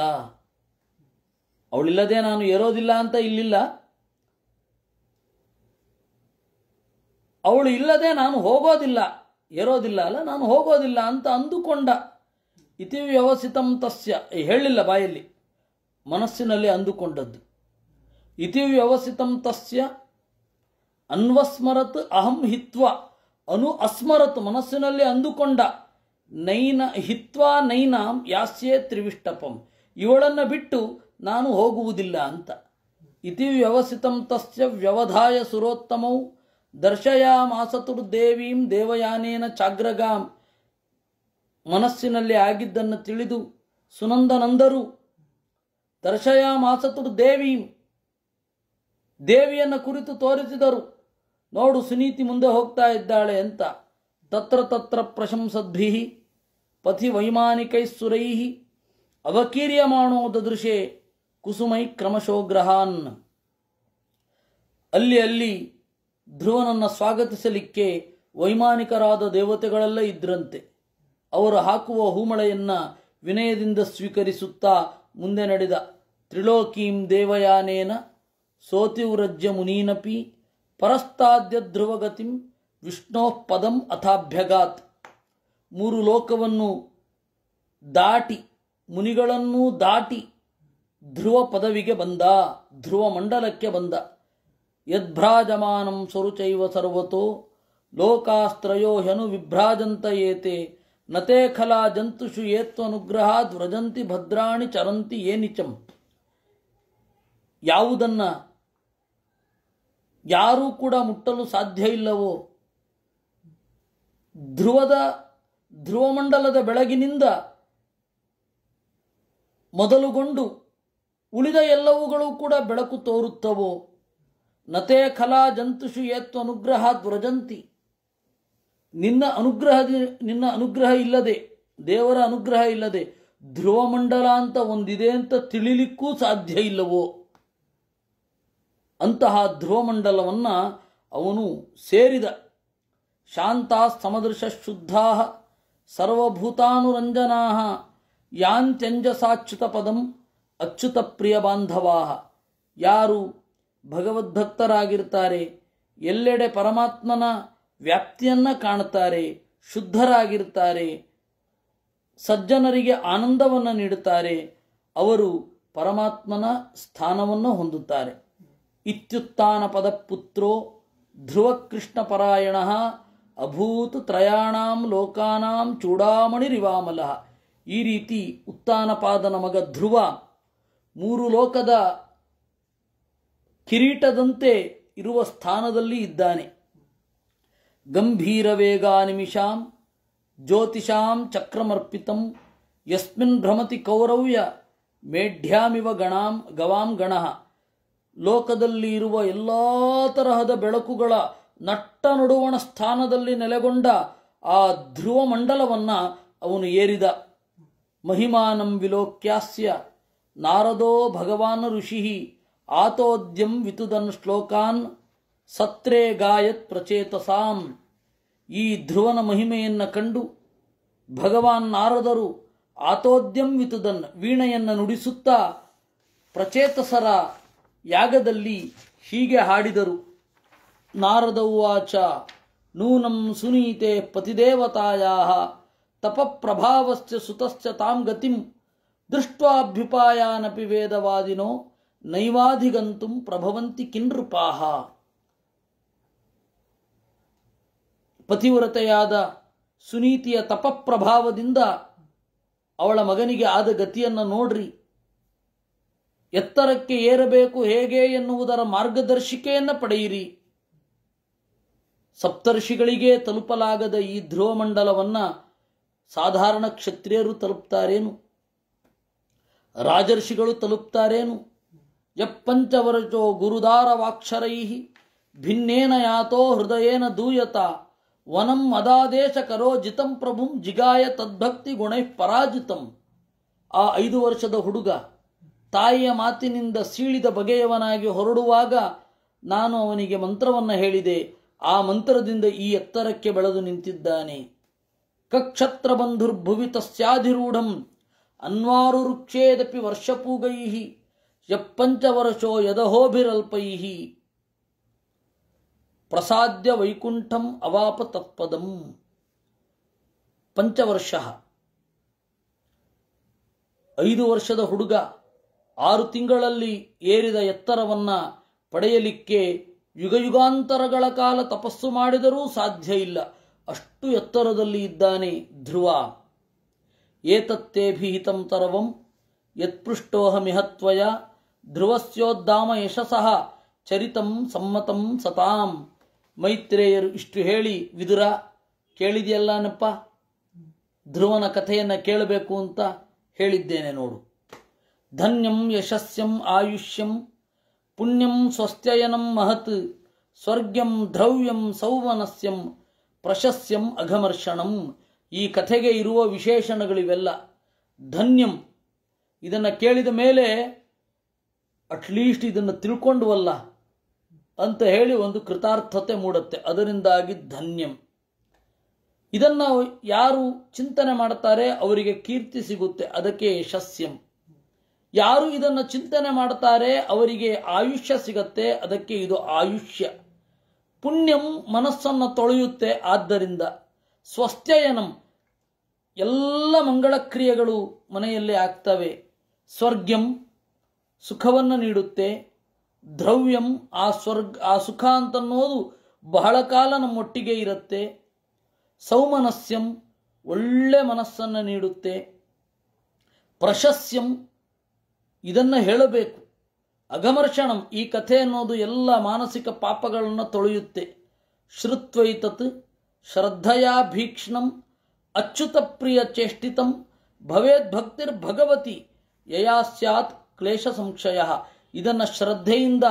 ಅವಳಿಲ್ಲದೆ ನಾನು ಏರೋದಿಲ್ಲ ಅಂತ ಇಲ್ಲಿಲ್ಲ ಅವಳು ಇಲ್ಲದೆ ನಾನು ಹೋಗೋದಿಲ್ಲ ಏರೋದಿಲ್ಲ ಅಲ್ಲ ನಾನು ಹೋಗೋದಿಲ್ಲ ಅಂತ ಅಂದುಕೊಂಡ ಇತಿ ವ್ಯವಸ್ಥಿತಂ ತಸ್ಯ ಹೇಳಿಲ್ಲ ಬಾಯಲ್ಲಿ ಮನಸ್ಸಿನಲ್ಲಿ ಅಂದುಕೊಂಡದ್ದು ಇತಿ ವ್ಯವಸಿತಂ ತಸ್ಯ ಅನ್ವಸ್ಮರತ್ ಅಹಂ ಹಿತ್ವ ಅನು ಅಸ್ಮರತ್ ಮನಸ್ಸಿನಲ್ಲಿ ಅಂದುಕೊಂಡ ನೈನ ಹಿತ್ವ ನೈನಾಂ ಯಾಸ್ಯೆ ತ್ರಿವಿಷ್ಟಪಂ ಇವಳನ್ನು ಬಿಟ್ಟು ನಾನು ಹೋಗುವುದಿಲ್ಲ ಅಂತ ಇತಿ ವ್ಯವಸಿತಂ ತಸ್ಯ ವ್ಯವಧಾಯ ಸುರೋತ್ತಮೌ ದರ್ಶಯಾಮಾಸತುರ್ದೇವೀಂ ದೇವಯಾನೇನ ಚಾಗ್ರಗಾಂ ಮನಸ್ಸಿನಲ್ಲಿ ಆಗಿದ್ದನ್ನು ತಿಳಿದು ಸುನಂದನಂದರು ದರ್ಶಯಾಮಾಸತುರ್ದೇವೀಂ ದೇವಿಯನ್ನು ಕುರಿತು ತೋರಿಸಿದರು ನೋಡು ಸುನೀತಿ ಮುಂದೆ ಹೋಗ್ತಾ ಇದ್ದಾಳೆ ಅಂತ ತತ್ರ ತತ್ರ ಪ್ರಶಂಸದ್ಭಿ ಪಥಿ ಅವಕೀರ್ಯ ಮಾಡುವುದ ದೃಶೆ ಕುಸುಮೈ ಕ್ರಮಶೋಗ್ರಹಾನ್ ಅಲ್ಲಿ ಅಲ್ಲಿ ಧ್ರುವನನ್ನು ಸ್ವಾಗತಿಸಲಿಕ್ಕೆ ವೈಮಾನಿಕರಾದ ದೇವತೆಗಳೆಲ್ಲ ಇದ್ರಂತೆ ಅವರು ಹಾಕುವ ಹೂಮಳೆಯನ್ನು ವಿನಯದಿಂದ ಸ್ವೀಕರಿಸುತ್ತಾ ಮುಂದೆ ನಡೆದ ತ್ರಿಲೋಕೀಂ ದೇವಯಾನೇನ ಸೋತಿವ್ರಜ್ಯ ಮುನೀನಪಿ ಪರಸ್ತಾದ್ಯ ಧ್ರುವಗತಿಂ ವಿಷ್ಣೋ ಪದಂ ಅಥಾಭ್ಯಗಾತ್ ಮೂರು ಲೋಕವನ್ನು ದಾಟಿ ಮುನಿಗಳನ್ನೂ ದಾಟಿ ಧ್ರುವ ಪದವಿಗೆ ಬಂದ ಧ್ರುವ ಮಂಡಲಕ್ಕೆ ಬಂದ ಯದ್ಭ್ರಾಜಮಾನಂ ಸರುಚೈವ ಸರ್ವತೋ ಲೋಕಾಸ್ತ್ರಯೋ ಹೆನು ವಿಭ್ರಾಜಂತ ಏತೆ ನತೇ ಖಲಾ ಜಂತುಷು ಏತ್ವನುಗ್ರಹಾದ್ ವ್ರಜಂತಿ ಭದ್ರಾಣಿ ಚರಂತಿ ಏನಿಚಂ ಯಾವುದನ್ನು ಯಾರೂ ಕೂಡ ಮುಟ್ಟಲು ಸಾಧ್ಯ ಇಲ್ಲವೋ ಧ್ರುವದ ಧ್ರುವಮಂಡಲದ ಬೆಳಗಿನಿಂದ ಮೊದಲುಗೊಂಡು ಉಳಿದ ಎಲ್ಲವುಗಳು ಕೂಡ ಬೆಳಕು ತೋರುತ್ತವೋ ನತೇ ಕಲಾ ಜಂತುಷು ಏತ್ವ ಅನುಗ್ರಹ ದುರಜಂತಿ ನಿನ್ನ ಅನುಗ್ರಹ ನಿನ್ನ ಅನುಗ್ರಹ ಇಲ್ಲದೆ ದೇವರ ಅನುಗ್ರಹ ಇಲ್ಲದೆ ಧ್ರುವಮಂಡಲ ಅಂತ ಒಂದಿದೆ ಅಂತ ತಿಳಿಲಿಕ್ಕೂ ಸಾಧ್ಯ ಇಲ್ಲವೋ ಅಂತಹ ಧ್ರುವಮಂಡಲವನ್ನು ಅವನು ಸೇರಿದ ಶಾಂತಾ ಸಮದೃಶ ಶುದ್ಧಾ ಸರ್ವಭೂತಾನುರಂಜನಾ ಯಾಂತ್ಯಂಜಸಾಚ್ಯುತ ಪದಂ ಅಚ್ಯುತ ಪ್ರಿಯ ಬಾಂಧವಾ ಯಾರು ಭಗವದ್ಭಕ್ತರಾಗಿರ್ತಾರೆ ಎಲ್ಲೆಡೆ ಪರಮಾತ್ಮನ ವ್ಯಾಪ್ತಿಯನ್ನು ಕಾಣುತ್ತಾರೆ ಶುದ್ಧರಾಗಿರ್ತಾರೆ ಸಜ್ಜನರಿಗೆ ಆನಂದವನ್ನು ನೀಡುತ್ತಾರೆ ಅವರು ಪರಮಾತ್ಮನ ಸ್ಥಾನವನ್ನು ಹೊಂದುತ್ತಾರೆ ಇತ್ಯುತ್ಥಾನಪದಪುತ್ರೋ ಧ್ರುವಕೃಷ್ಣಪರಾಯಣ ಅಭೂತ್ ತ್ರಯಾಣಾಂ ಲೋಕಾನಾಂ ಚೂಡಾಮಣಿ ರಿವಾಮಲ ಈ ರೀತಿ ಉತ್ಥಾನಪಾದನ ಮಗ ಧ್ರುವ ಮೂರು ಲೋಕದ ಕಿರೀಟದಂತೆ ಇರುವ ಸ್ಥಾನದಲ್ಲಿ ಇದ್ದಾನೆ ಗಂಭೀರ ವೇಗ ನಿಮಿಷಾಂ ಜ್ಯೋತಿಷಾಂ ಚಕ್ರಮರ್ಪಿತಂ ಯಸ್ಮಿನ್ ಭ್ರಮತಿ ಕೌರವ್ಯ ಮೇಢ್ಯಾಮಿವ ಗಣಾಂ ಗವಾಂ ಗಣಃ ಲೋಕದಲ್ಲಿ ಇರುವ ಎಲ್ಲ ತರಹದ ಬೆಳಕುಗಳ ನಟ್ಟ ನಡುವಣ ಸ್ಥಾನದಲ್ಲಿ ನೆಲೆಗೊಂಡ ಆ ಧ್ರುವ ಮಂಡಲವನ್ನು ಅವನು ಏರಿದ ಮಹಿಮಾನಂ ವಿಲೋಕ್ಯಾಸ್ಯ ನಾರದೋ ಭಗವಾನ್ ಋಷಿ ಆತೋದ್ಯಂ ವಿತುದನ್ ಶ್ಲೋಕಾನ್ ಸತ್ರೇ ಗಾಯತ್ ಪ್ರಚೇತಸಾಂ ಈ ಧ್ರುವನ ಮಹಿಮೆಯನ್ನು ಕಂಡು ಭಗವಾನ್ ನಾರದರು ಆತೋದ್ಯಂ ವಿತುದನ್ ವೀಣೆಯನ್ನು ನುಡಿಸುತ್ತಾ ಪ್ರಚೇತಸರ ಯಾಗದಲ್ಲಿ ಹೀಗೆ ಹಾಡಿದರು ನಾರದೌವಾಚ ನೂನಂ ಸುನೀತೆ ತಪ ತಪ ಸುತಶ್ಚ ತಾಂ ಗತಿಂ ದೃಷ್ಟ್ವಾಭ್ಯುಪಾಯನಪಿ ವೇದವಾದಿನೋ ನೈವಾಧಿಗಂತುಂ ಪ್ರಭವಂತಿ ಕಿನ್ರೃಪಾಹ ಪತಿವ್ರತೆಯಾದ ಸುನೀತಿಯ ತಪಪ್ರಭಾವದಿಂದ ಅವಳ ಮಗನಿಗೆ ಆದ ಗತಿಯನ್ನು ನೋಡ್ರಿ ಎತ್ತರಕ್ಕೆ ಏರಬೇಕು ಹೇಗೆ ಎನ್ನುವುದರ ಮಾರ್ಗದರ್ಶಿಕೆಯನ್ನು ಪಡೆಯಿರಿ ಸಪ್ತರ್ಷಿಗಳಿಗೆ ತಲುಪಲಾಗದ ಈ ಧ್ರುವ ಮಂಡಲವನ್ನು ಸಾಧಾರಣ ಕ್ಷತ್ರಿಯರು ತಲುಪ್ತಾರೇನು ರಾಜರ್ಷಿಗಳು ತಲುಪ್ತಾರೇನು ಯಪ್ಪಂಚವರಜೋ ಗುರುದಾರ ವಾಕ್ಷರೈಹಿ ಭಿನ್ನೇನ ಯಾತೋ ಹೃದಯೇನ ದೂಯತ ವನಂ ಮದಾದೇಶ ಕರೋ ಜಿತಂ ಪ್ರಭುಂ ಜಿಗಾಯ ತದ್ಭಕ್ತಿ ಗುಣೈ ಪರಾಜಿತಂ ಆ ಐದು ವರ್ಷದ ಹುಡುಗ ತಾಯಿಯ ಮಾತಿನಿಂದ ಸೀಳಿದ ಬಗೆಯವನಾಗಿ ಹೊರಡುವಾಗ ನಾನು ಅವನಿಗೆ ಮಂತ್ರವನ್ನು ಹೇಳಿದೆ ಆ ಮಂತ್ರದಿಂದ ಈ ಎತ್ತರಕ್ಕೆ ಬೆಳೆದು ನಿಂತಿದ್ದಾನೆ ಕಕ್ಷತ್ರ ಬಂಧುರ್ಭುವಿ ತಸ್ಯಾಧಿರೂಢಂ ಅನ್ವಾರು ವೃಕ್ಷೇದಪಿ ವರ್ಷಪೂಗೈ ಯಪ್ಪಂಚವರ್ಷೋ ಯದಹೋಭಿರಲ್ಪೈ ಪ್ರಸಾದ್ಯ ವೈಕುಂಠಂ ಅವಾಪ ತತ್ಪದಂ ಪಂಚವರ್ಷ ಐದು ವರ್ಷದ ಹುಡುಗ ಆರು ತಿಂಗಳಲ್ಲಿ ಏರಿದ ಎತ್ತರವನ್ನು ಪಡೆಯಲಿಕ್ಕೆ ಯುಗಯುಗಾಂತರಗಳ ಕಾಲ ತಪಸ್ಸು ಮಾಡಿದರೂ ಸಾಧ್ಯ ಇಲ್ಲ ಅಷ್ಟು ಎತ್ತರದಲ್ಲಿ ಇದ್ದಾನೆ ಧ್ರುವ ಏತತ್ತೇಭಿಹಿತಂ ತರವಂ ಯತ್ಪೃಷ್ಟೋಹಮಿಹತ್ವಯ ಧ್ರುವಸ್ಯೋದ್ದಾಮ ಯಶಸಃ ಚರಿತಂ ಸಮ್ಮತಂ ಸತಾಂ ಮೈತ್ರೇಯರು ಇಷ್ಟು ಹೇಳಿ ವಿದುರ ಕೇಳಿದೆಯಲ್ಲನಪ್ಪ ಧ್ರುವನ ಕಥೆಯನ್ನು ಕೇಳಬೇಕು ಅಂತ ಹೇಳಿದ್ದೇನೆ ನೋಡು ಧನ್ಯಂ ಯಶಸ್ಯಂ ಆಯುಷ್ಯಂ ಪುಣ್ಯಂ ಸ್ವಸ್ತ್ಯಯನಂ ಮಹತ್ ಸ್ವರ್ಗ್ಯಂ ದ್ರವ್ಯಂ ಸೌವನಸ್ಯಂ ಪ್ರಶಸ್ಯಂ ಅಘಮರ್ಷಣಂ ಈ ಕಥೆಗೆ ಇರುವ ವಿಶೇಷಣಗಳಿವೆಲ್ಲ ಧನ್ಯಂ ಇದನ್ನು ಕೇಳಿದ ಮೇಲೆ ಅಟ್ಲೀಸ್ಟ್ ಇದನ್ನು ತಿಳ್ಕೊಂಡ್ವಲ್ಲ ಅಂತ ಹೇಳಿ ಒಂದು ಕೃತಾರ್ಥತೆ ಮೂಡುತ್ತೆ ಅದರಿಂದಾಗಿ ಧನ್ಯಂ ಇದನ್ನು ಯಾರು ಚಿಂತನೆ ಮಾಡ್ತಾರೆ ಅವರಿಗೆ ಕೀರ್ತಿ ಸಿಗುತ್ತೆ ಅದಕ್ಕೆ ಯಶಸ್ಯಂ ಯಾರು ಇದನ್ನು ಚಿಂತನೆ ಮಾಡ್ತಾರೆ ಅವರಿಗೆ ಆಯುಷ್ಯ ಸಿಗತ್ತೆ ಅದಕ್ಕೆ ಇದು ಆಯುಷ್ಯ ಪುಣ್ಯಂ ಮನಸ್ಸನ್ನು ತೊಳೆಯುತ್ತೆ ಆದ್ದರಿಂದ ಸ್ವಸ್ಥಯನಂ ಎಲ್ಲ ಮಂಗಳ ಕ್ರಿಯೆಗಳು ಮನೆಯಲ್ಲೇ ಆಗ್ತವೆ ಸ್ವರ್ಗ್ಯಂ ಸುಖವನ್ನು ನೀಡುತ್ತೆ ದ್ರವ್ಯಂ ಆ ಸ್ವರ್ಗ ಆ ಸುಖ ಅಂತನ್ನೋದು ಬಹಳ ಕಾಲ ನಮ್ಮೊಟ್ಟಿಗೆ ಇರುತ್ತೆ ಸೌಮನಸ್ಯಂ ಒಳ್ಳೆ ಮನಸ್ಸನ್ನು ನೀಡುತ್ತೆ ಪ್ರಶಸ್ಯಂ ಇದನ್ನು ಹೇಳಬೇಕು ಅಗಮರ್ಷಣಂ ಈ ಕಥೆ ಅನ್ನೋದು ಎಲ್ಲ ಮಾನಸಿಕ ಪಾಪಗಳನ್ನು ತೊಳೆಯುತ್ತೆ ಶ್ರುತ್ವೈತತ್ ಶ್ರದ್ಧೆಯ ಭೀಕ್ಷ್ಣಂ ಅಚ್ಯುತ ಪ್ರಿಯ ಚೇಷ್ಟಿತಂ ಭವೇದ್ ಭಕ್ತಿರ್ಭಗವತಿ ಯಯಾ ಸ್ಯಾತ್ ಕ್ಲೇಶ ಸಂಶಯ ಇದನ್ನು ಶ್ರದ್ಧೆಯಿಂದ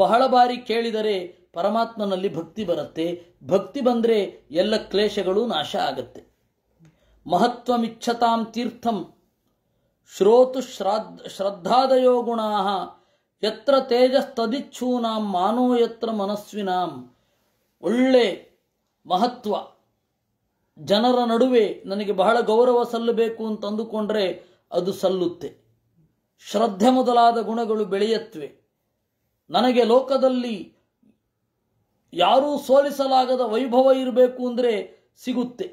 ಬಹಳ ಬಾರಿ ಕೇಳಿದರೆ ಪರಮಾತ್ಮನಲ್ಲಿ ಭಕ್ತಿ ಬರುತ್ತೆ ಭಕ್ತಿ ಬಂದರೆ ಎಲ್ಲ ಕ್ಲೇಶಗಳು ನಾಶ ಆಗುತ್ತೆ ಮಹತ್ವಮಿಚ್ಛತಾಂ ತೀರ್ಥಂ ಶ್ರೋತು ಶ್ರಾದ್ ಶ್ರದ್ಧಾದಯೋ ಎತ್ರ ಯತ್ರ ತೇಜಸ್ತದಿಚ್ಛೂನಾಂ ಮಾನೋ ಯತ್ರ ಮನಸ್ವಿನಾಂ ಒಳ್ಳೆ ಮಹತ್ವ ಜನರ ನಡುವೆ ನನಗೆ ಬಹಳ ಗೌರವ ಸಲ್ಲಬೇಕು ಅಂತ ಅಂದುಕೊಂಡ್ರೆ ಅದು ಸಲ್ಲುತ್ತೆ ಶ್ರದ್ಧೆ ಮೊದಲಾದ ಗುಣಗಳು ಬೆಳೆಯತ್ವೆ ನನಗೆ ಲೋಕದಲ್ಲಿ ಯಾರೂ ಸೋಲಿಸಲಾಗದ ವೈಭವ ಇರಬೇಕು ಅಂದರೆ ಸಿಗುತ್ತೆ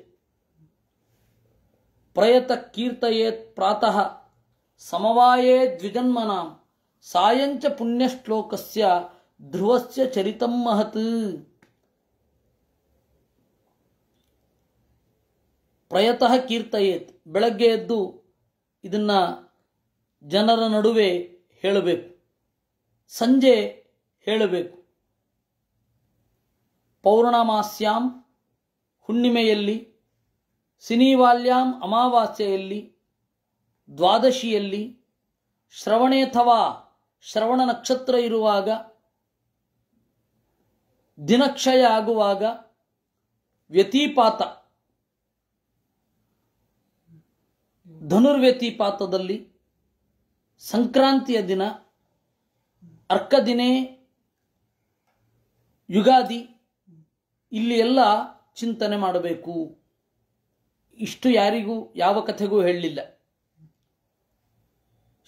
ಪ್ರಯತ ಕೀರ್ತಯೇತ್ ಪ್ರಾತಃ ಸಮವಾಯೇ ದ್ವಿಜನ್ಮನ ಸಾಯಂಚ ಪುಣ್ಯಶ್ಲೋಕಸ್ಯ ಧ್ರುವಸ್ಯ ಚರಿತಂ ಮಹತ್ ಪ್ರಯತಃ ಕೀರ್ತಯೇತ್ ಬೆಳಗ್ಗೆ ಎದ್ದು ಇದನ್ನ ಜನರ ನಡುವೆ ಹೇಳಬೇಕು ಸಂಜೆ ಹೇಳಬೇಕು ಪೌರ್ಣಮಾಸ್ಯಾಂ ಹುಣ್ಣಿಮೆಯಲ್ಲಿ ಸಿನಿವಾಲ್ಯಾಂ ಅಮಾವಾಸ್ಯೆಯಲ್ಲಿ ದ್ವಾದಶಿಯಲ್ಲಿ ಶ್ರವಣೇಥವಾ ಶ್ರವಣ ನಕ್ಷತ್ರ ಇರುವಾಗ ದಿನಕ್ಷಯ ಆಗುವಾಗ ವ್ಯತಿಪಾತ ಧನುರ್ವ್ಯತಿಪಾತದಲ್ಲಿ ಸಂಕ್ರಾಂತಿಯ ದಿನ ಅರ್ಕ ದಿನೇ ಯುಗಾದಿ ಇಲ್ಲಿ ಎಲ್ಲ ಚಿಂತನೆ ಮಾಡಬೇಕು ಇಷ್ಟು ಯಾರಿಗೂ ಯಾವ ಕಥೆಗೂ ಹೇಳಲಿಲ್ಲ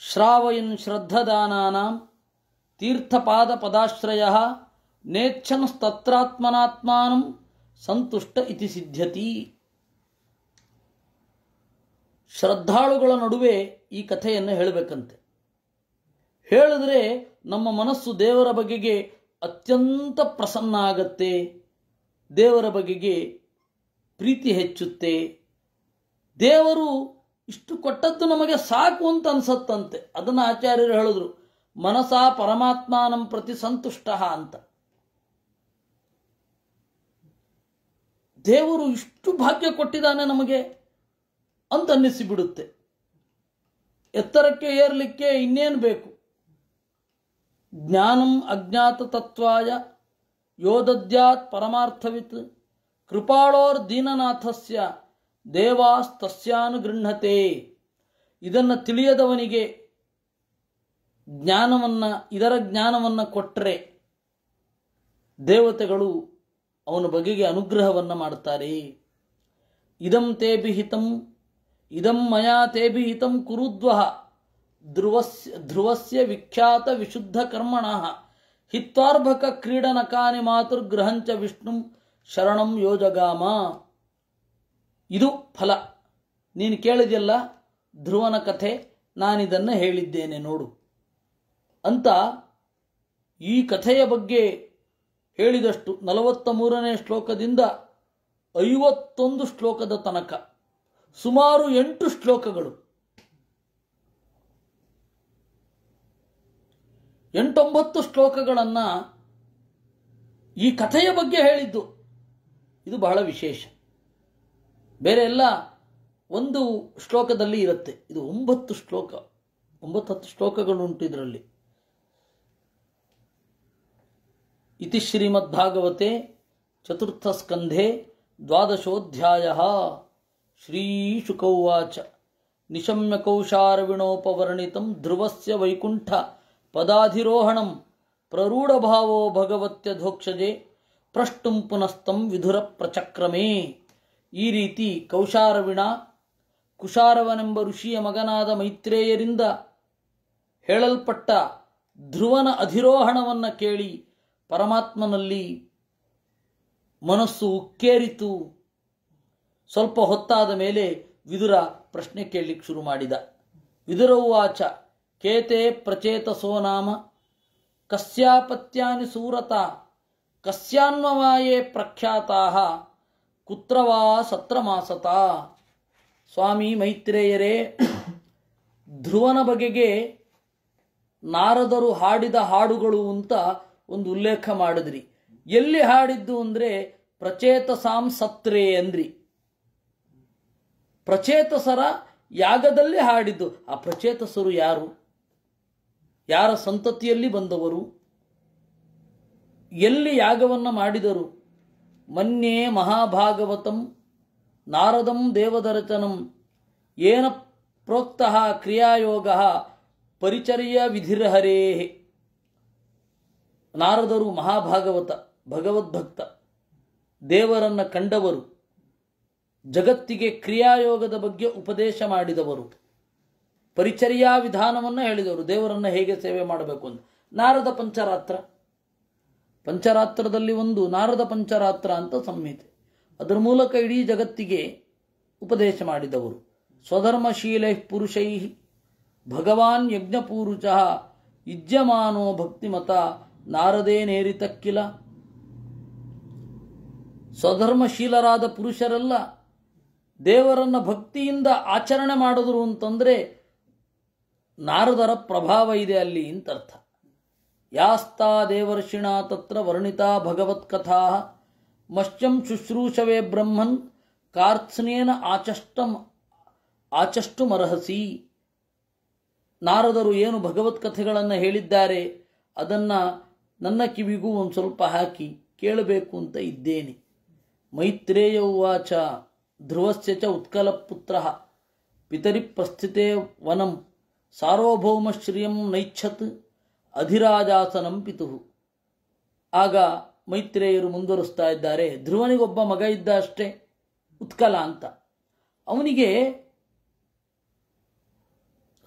ಶ್ರಾವಯನ್ ಶ್ರದ್ಧದಾನಾಂ ತೀರ್ಥಪಾದ ಪದಾಶ್ರಯ ನೇಚ್ಛನಸ್ತತ್ರಾತ್ಮನಾತ್ಮಾನಂ ಸಂತುಷ್ಟ ಇತಿ ಸಿದ್ಧತಿ ಶ್ರದ್ಧಾಳುಗಳ ನಡುವೆ ಈ ಕಥೆಯನ್ನು ಹೇಳಬೇಕಂತೆ ಹೇಳಿದ್ರೆ ನಮ್ಮ ಮನಸ್ಸು ದೇವರ ಬಗೆಗೆ ಅತ್ಯಂತ ಪ್ರಸನ್ನ ಆಗತ್ತೆ ದೇವರ ಬಗೆಗೆ ಪ್ರೀತಿ ಹೆಚ್ಚುತ್ತೆ ದೇವರು ಇಷ್ಟು ಕೊಟ್ಟದ್ದು ನಮಗೆ ಸಾಕು ಅಂತ ಅನ್ಸತ್ತಂತೆ ಅದನ್ನು ಆಚಾರ್ಯರು ಹೇಳಿದ್ರು ಮನಸ ಪರಮಾತ್ಮನಂ ಪ್ರತಿ ಸಂತುಷ್ಟ ಅಂತ ದೇವರು ಇಷ್ಟು ಭಾಗ್ಯ ಕೊಟ್ಟಿದ್ದಾನೆ ನಮಗೆ ಅಂತ ಅನ್ನಿಸಿಬಿಡುತ್ತೆ ಎತ್ತರಕ್ಕೆ ಏರ್ಲಿಕ್ಕೆ ಇನ್ನೇನು ಬೇಕು ಜ್ಞಾನಂ ಅಜ್ಞಾತ ತತ್ವಾಯ ಯೋಧದ್ಯಾತ್ ಪರಮಾರ್ಥವಿತ್ ಕೃಪಾಳೋರ್ ದೀನನಾಥಸ್ಯ ದೇವಾಸ್ತಸ್ಯಾನುಗೃಹತೆ ಇದನ್ನು ತಿಳಿಯದವನಿಗೆ ಜ್ಞಾನವನ್ನು ಇದರ ಜ್ಞಾನವನ್ನು ಕೊಟ್ಟರೆ ದೇವತೆಗಳು ಅವನ ಬಗೆಗೆ ಅನುಗ್ರಹವನ್ನು ಮಾಡುತ್ತಾರೆ ಇದಂ ತೇಭಿ ಹಿತಂ ಇದಂ ಮಯಾ ತೇಭಿ ಹಿತಂ ಕುರುದ್ವ ಧ್ರುವಸ್ಯ ಧ್ರುವಸ್ಯ ವಿಖ್ಯಾತ ವಿಶುದ್ಧ ಕರ್ಮಣ ಹಿತ್ವಾರ್ಭಕ ಕ್ರೀಡನಕಾನಿ ಮಾತೃಗೃಹಂಚ ವಿಷ್ಣು ಶರಣಂ ಯೋಜಗಾಮ ಇದು ಫಲ ನೀನು ಕೇಳಿದೆಯಲ್ಲ ಧ್ರುವನ ಕಥೆ ನಾನಿದನ್ನು ಹೇಳಿದ್ದೇನೆ ನೋಡು ಅಂತ ಈ ಕಥೆಯ ಬಗ್ಗೆ ಹೇಳಿದಷ್ಟು ನಲವತ್ತ ಮೂರನೇ ಶ್ಲೋಕದಿಂದ ಐವತ್ತೊಂದು ಶ್ಲೋಕದ ತನಕ ಸುಮಾರು ಎಂಟು ಶ್ಲೋಕಗಳು ಎಂಟೊಂಬತ್ತು ಶ್ಲೋಕಗಳನ್ನು ಈ ಕಥೆಯ ಬಗ್ಗೆ ಹೇಳಿದ್ದು ಇದು ಬಹಳ ವಿಶೇಷ ಬೇರೆ ಎಲ್ಲ ಒಂದು ಶ್ಲೋಕದಲ್ಲಿ ಇರುತ್ತೆ ಇದು ಒಂಬತ್ತು ಶ್ಲೋಕ ಒಂಬತ್ತು ಹತ್ತು ಶ್ಲೋಕಗಳುಂಟು ಇದರಲ್ಲಿ ಇತಿ ಶ್ರೀಮದ್ಭಾಗವತೆ ಚತುರ್ಥ ಸ್ಕಂಧೆ ದ್ವಾದಶೋಧ್ಯಾಯ ಶ್ರೀಶುಕೌವಾಚ ಕೌಶಾರವಿಣೋಪವರ್ಣಿತ ಧ್ರುವಸ್ಯ ವೈಕುಂಠ ಪದಾಧಿರೋಹಣಂ ಪ್ರರೂಢಭಾವೋ ಧೋಕ್ಷಜೆ ಪ್ರಷ್ಟುಂ ಪುನಸ್ತಂ ವಿಧುರ ಪ್ರಚಕ್ರಮೇ ಈ ರೀತಿ ಕೌಶಾರವಿಣ ಕುಶಾರವನೆಂಬ ಋಷಿಯ ಮಗನಾದ ಮೈತ್ರೇಯರಿಂದ ಹೇಳಲ್ಪಟ್ಟ ಧ್ರುವನ ಅಧಿರೋಹಣವನ್ನು ಕೇಳಿ ಪರಮಾತ್ಮನಲ್ಲಿ ಮನಸ್ಸು ಉಕ್ಕೇರಿತು ಸ್ವಲ್ಪ ಹೊತ್ತಾದ ಮೇಲೆ ವಿದುರ ಪ್ರಶ್ನೆ ಕೇಳಲಿಕ್ಕೆ ಶುರು ಮಾಡಿದ ವಿದುರವಾಚ ಕೇತೆ ಪ್ರಚೇತಸೋ ನಾಮ ಕಸ್ಯಾಪತ್ಯಾನಿ ಸೂರತ ಕಸ್ಯಾನ್ವಯೇ ಪ್ರಖ್ಯಾತಾ ಕುತ್ರವಾ ಸತ್ರ ಮಾಸತ ಸ್ವಾಮಿ ಮೈತ್ರೇಯರೇ ಧ್ರುವನ ಬಗೆಗೆ ನಾರದರು ಹಾಡಿದ ಹಾಡುಗಳು ಅಂತ ಒಂದು ಉಲ್ಲೇಖ ಮಾಡಿದ್ರಿ ಎಲ್ಲಿ ಹಾಡಿದ್ದು ಅಂದರೆ ಪ್ರಚೇತಸಾಂ ಸತ್ರೆ ಅಂದ್ರಿ ಪ್ರಚೇತಸರ ಯಾಗದಲ್ಲಿ ಹಾಡಿದ್ದು ಆ ಪ್ರಚೇತಸರು ಯಾರು ಯಾರ ಸಂತತಿಯಲ್ಲಿ ಬಂದವರು ಎಲ್ಲಿ ಯಾಗವನ್ನು ಮಾಡಿದರು ಮನ್ಯೆ ಮಹಾಭಾಗವತಂ ನಾರದಂ ದೇವದರಚನಂ ಏನ ಪ್ರೋಕ್ತ ಕ್ರಿಯಾಯೋಗ ಪರಿಚರ್ಯ ವಿಧಿರ್ಹರೇ ನಾರದರು ಮಹಾಭಾಗವತ ಭಗವದ್ಭಕ್ತ ದೇವರನ್ನು ಕಂಡವರು ಜಗತ್ತಿಗೆ ಕ್ರಿಯಾಯೋಗದ ಬಗ್ಗೆ ಉಪದೇಶ ಮಾಡಿದವರು ಪರಿಚರ್ಯಾ ವಿಧಾನವನ್ನು ಹೇಳಿದವರು ದೇವರನ್ನು ಹೇಗೆ ಸೇವೆ ಮಾಡಬೇಕು ಅಂತ ನಾರದ ಪಂಚರಾತ್ರ ಪಂಚರಾತ್ರದಲ್ಲಿ ಒಂದು ನಾರದ ಪಂಚರಾತ್ರ ಅಂತ ಸಂಹಿತೆ ಅದರ ಮೂಲಕ ಇಡೀ ಜಗತ್ತಿಗೆ ಉಪದೇಶ ಮಾಡಿದವರು ಸ್ವಧರ್ಮಶೀಲೈ ಪುರುಷೈ ಭಗವಾನ್ ಯಜ್ಞಪೂರುಷ ಇಜ್ಯಮಾನೋ ಭಕ್ತಿಮತ ನಾರದೇ ನೇರಿತಕ್ಕಿಲ ಸ್ವಧರ್ಮಶೀಲರಾದ ಪುರುಷರೆಲ್ಲ ದೇವರನ್ನ ಭಕ್ತಿಯಿಂದ ಆಚರಣೆ ಮಾಡಿದ್ರು ಅಂತಂದರೆ ನಾರದರ ಪ್ರಭಾವ ಇದೆ ಅಲ್ಲಿ ಅಂತ ಅರ್ಥ ಯಾಸ್ತಾ ದೇವರ್ಷಿಣ ತತ್ರ ವರ್ಣಿತಾ ಭಗವತ್ಕಥಾ ಮಶ್ಚಂ ಶುಶ್ರೂಷವೇ ಬ್ರಹ್ಮನ್ ಕಾರ್ತ್ಸ್ನೇನ ಆಚಷ್ಟಂ ಆಚಷ್ಟುಮರ್ಹಸಿ ನಾರದರು ಏನು ಭಗವತ್ಕಥೆಗಳನ್ನು ಹೇಳಿದ್ದಾರೆ ಅದನ್ನು ನನ್ನ ಕಿವಿಗೂ ಒಂದು ಸ್ವಲ್ಪ ಹಾಕಿ ಕೇಳಬೇಕು ಅಂತ ಇದ್ದೇನೆ ಮೈತ್ರೇಯ ಉಚ ಧ್ರುವಸ್ಯ ಚ ಉತ್ಕಲಪುತ್ರ ಪಿತರಿ ಪ್ರಸ್ಥಿತೆ ವನಂ ಸಾರ್ವಭೌಮಶ್ರಿಯಂ ನೈಚ್ಛತ್ ಅಧಿರಾಜಾಸನಂ ಪಿತುಹು ಆಗ ಮೈತ್ರೇಯರು ಮುಂದುವರಿಸ್ತಾ ಇದ್ದಾರೆ ಧ್ರುವನಿಗೊಬ್ಬ ಮಗ ಇದ್ದ ಅಷ್ಟೇ ಉತ್ಕಲ ಅಂತ ಅವನಿಗೆ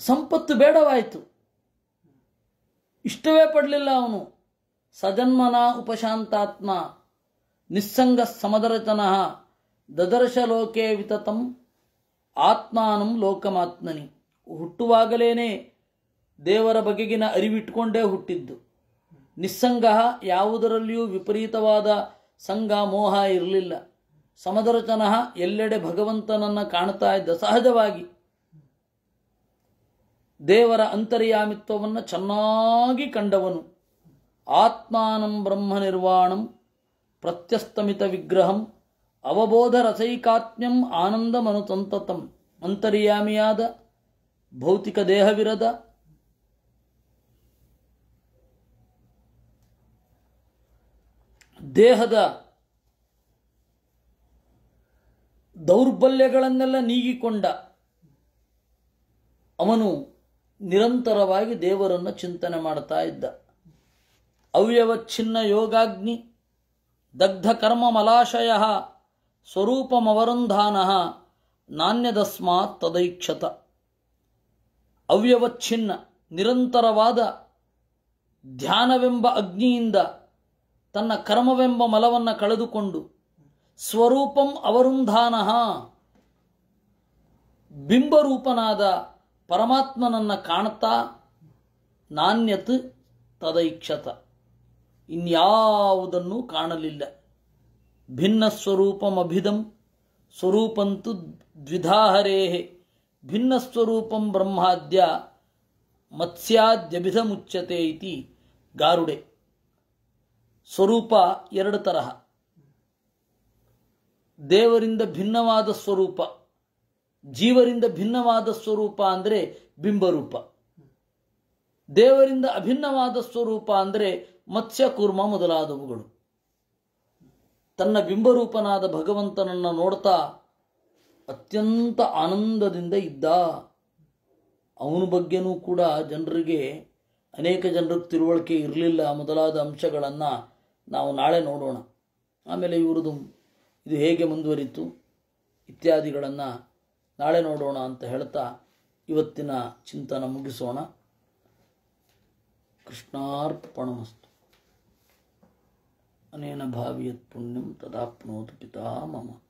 ಸಂಪತ್ತು ಬೇಡವಾಯಿತು ಇಷ್ಟವೇ ಪಡಲಿಲ್ಲ ಅವನು ಸಜನ್ಮನ ಉಪಶಾಂತಾತ್ಮ ನಿಸ್ಸಂಗ ಸಮದರಚನ ದದರ್ಶ ಲೋಕೇ ವಿತತಂ ಆತ್ಮಾನಂ ಲೋಕಮಾತ್ಮನಿ ಹುಟ್ಟುವಾಗಲೇನೆ ದೇವರ ಬಗೆಗಿನ ಅರಿವಿಟ್ಕೊಂಡೇ ಹುಟ್ಟಿದ್ದು ನಿಸ್ಸಂಗ ಯಾವುದರಲ್ಲಿಯೂ ವಿಪರೀತವಾದ ಸಂಘ ಮೋಹ ಇರಲಿಲ್ಲ ಸಮದರಚನಃ ಎಲ್ಲೆಡೆ ಭಗವಂತನನ್ನು ಕಾಣ್ತಾ ಇದ್ದ ಸಹಜವಾಗಿ ದೇವರ ಅಂತರ್ಯಾಮಿತ್ವವನ್ನು ಚೆನ್ನಾಗಿ ಕಂಡವನು ಆತ್ಮಾನಂ ಬ್ರಹ್ಮ ನಿರ್ವಾಣಂ ಪ್ರತ್ಯಸ್ತಮಿತ ವಿಗ್ರಹಂ ಅವಬೋಧ ರಸೈಕಾತ್ಮ್ಯಂ ಆನಂದಮನುತಂತತಂ ಅಂತರ್ಯಾಮಿಯಾದ ಭೌತಿಕ ದೇಹವಿರದ ದೇಹದ ದೌರ್ಬಲ್ಯಗಳನ್ನೆಲ್ಲ ನೀಗಿಕೊಂಡ ಅವನು ನಿರಂತರವಾಗಿ ದೇವರನ್ನು ಚಿಂತನೆ ಮಾಡ್ತಾ ಇದ್ದ ಅವ್ಯವಚ್ಛಿನ್ನ ಯೋಗಾಗ್ನಿ ದಗ್ಧ ಕರ್ಮ ಮಲಾಶಯ ಸ್ವರೂಪಮವರುಂಧಾನ ನಾಣ್ಯದಸ್ಮಾತ್ ತದೈಕ್ಷತ ಅವ್ಯವಚ್ಛಿನ್ನ ನಿರಂತರವಾದ ಧ್ಯಾನವೆಂಬ ಅಗ್ನಿಯಿಂದ ತನ್ನ ಕರ್ಮವೆಂಬ ಮಲವನ್ನು ಕಳೆದುಕೊಂಡು ಸ್ವರೂಪಂ ಅವರುಂಧಾನಃ ಬಿಂಬರೂಪನಾದ ಪರಮಾತ್ಮನನ್ನ ಕಾಣ್ತಾ ನಾಣ್ಯತ್ ತದೈಕ್ಷತ ಇನ್ಯಾವುದನ್ನು ಕಾಣಲಿಲ್ಲ ಭಿನ್ನ ಸ್ವರೂಪಮಭಿಧಂ ಸ್ವರೂಪಂತು ದ್ವಿಧಾಹರೇಹೆ ಭಿನ್ನ ಸ್ವರೂಪಂ ಬ್ರಹ್ಮಾದ್ಯ ಮುಚ್ಚತೆ ಇತಿ ಗಾರುಡೆ ಸ್ವರೂಪ ಎರಡು ತರಹ ದೇವರಿಂದ ಭಿನ್ನವಾದ ಸ್ವರೂಪ ಜೀವರಿಂದ ಭಿನ್ನವಾದ ಸ್ವರೂಪ ಅಂದರೆ ಬಿಂಬರೂಪ ದೇವರಿಂದ ಅಭಿನ್ನವಾದ ಸ್ವರೂಪ ಅಂದರೆ ಮತ್ಸ್ಯ ಕೂರ್ಮ ಮೊದಲಾದವುಗಳು ತನ್ನ ಬಿಂಬರೂಪನಾದ ಭಗವಂತನನ್ನು ನೋಡ್ತಾ ಅತ್ಯಂತ ಆನಂದದಿಂದ ಇದ್ದ ಅವನ ಬಗ್ಗೆನೂ ಕೂಡ ಜನರಿಗೆ ಅನೇಕ ಜನರ ತಿಳುವಳಿಕೆ ಇರಲಿಲ್ಲ ಮೊದಲಾದ ಅಂಶಗಳನ್ನು ನಾವು ನಾಳೆ ನೋಡೋಣ ಆಮೇಲೆ ಇವ್ರದ್ದು ಇದು ಹೇಗೆ ಮುಂದುವರಿತು ಇತ್ಯಾದಿಗಳನ್ನು ನಾಳೆ ನೋಡೋಣ ಅಂತ ಹೇಳ್ತಾ ಇವತ್ತಿನ ಚಿಂತನ ಮುಗಿಸೋಣ ಕೃಷ್ಣಾರ್ಪಣಮಸ್ತು ಅನೇನ ಭಾವಿಯತ್ ಪುಣ್ಯಂ ತದಾಪ್ನೋದು ಪಿತಾ ಮಮ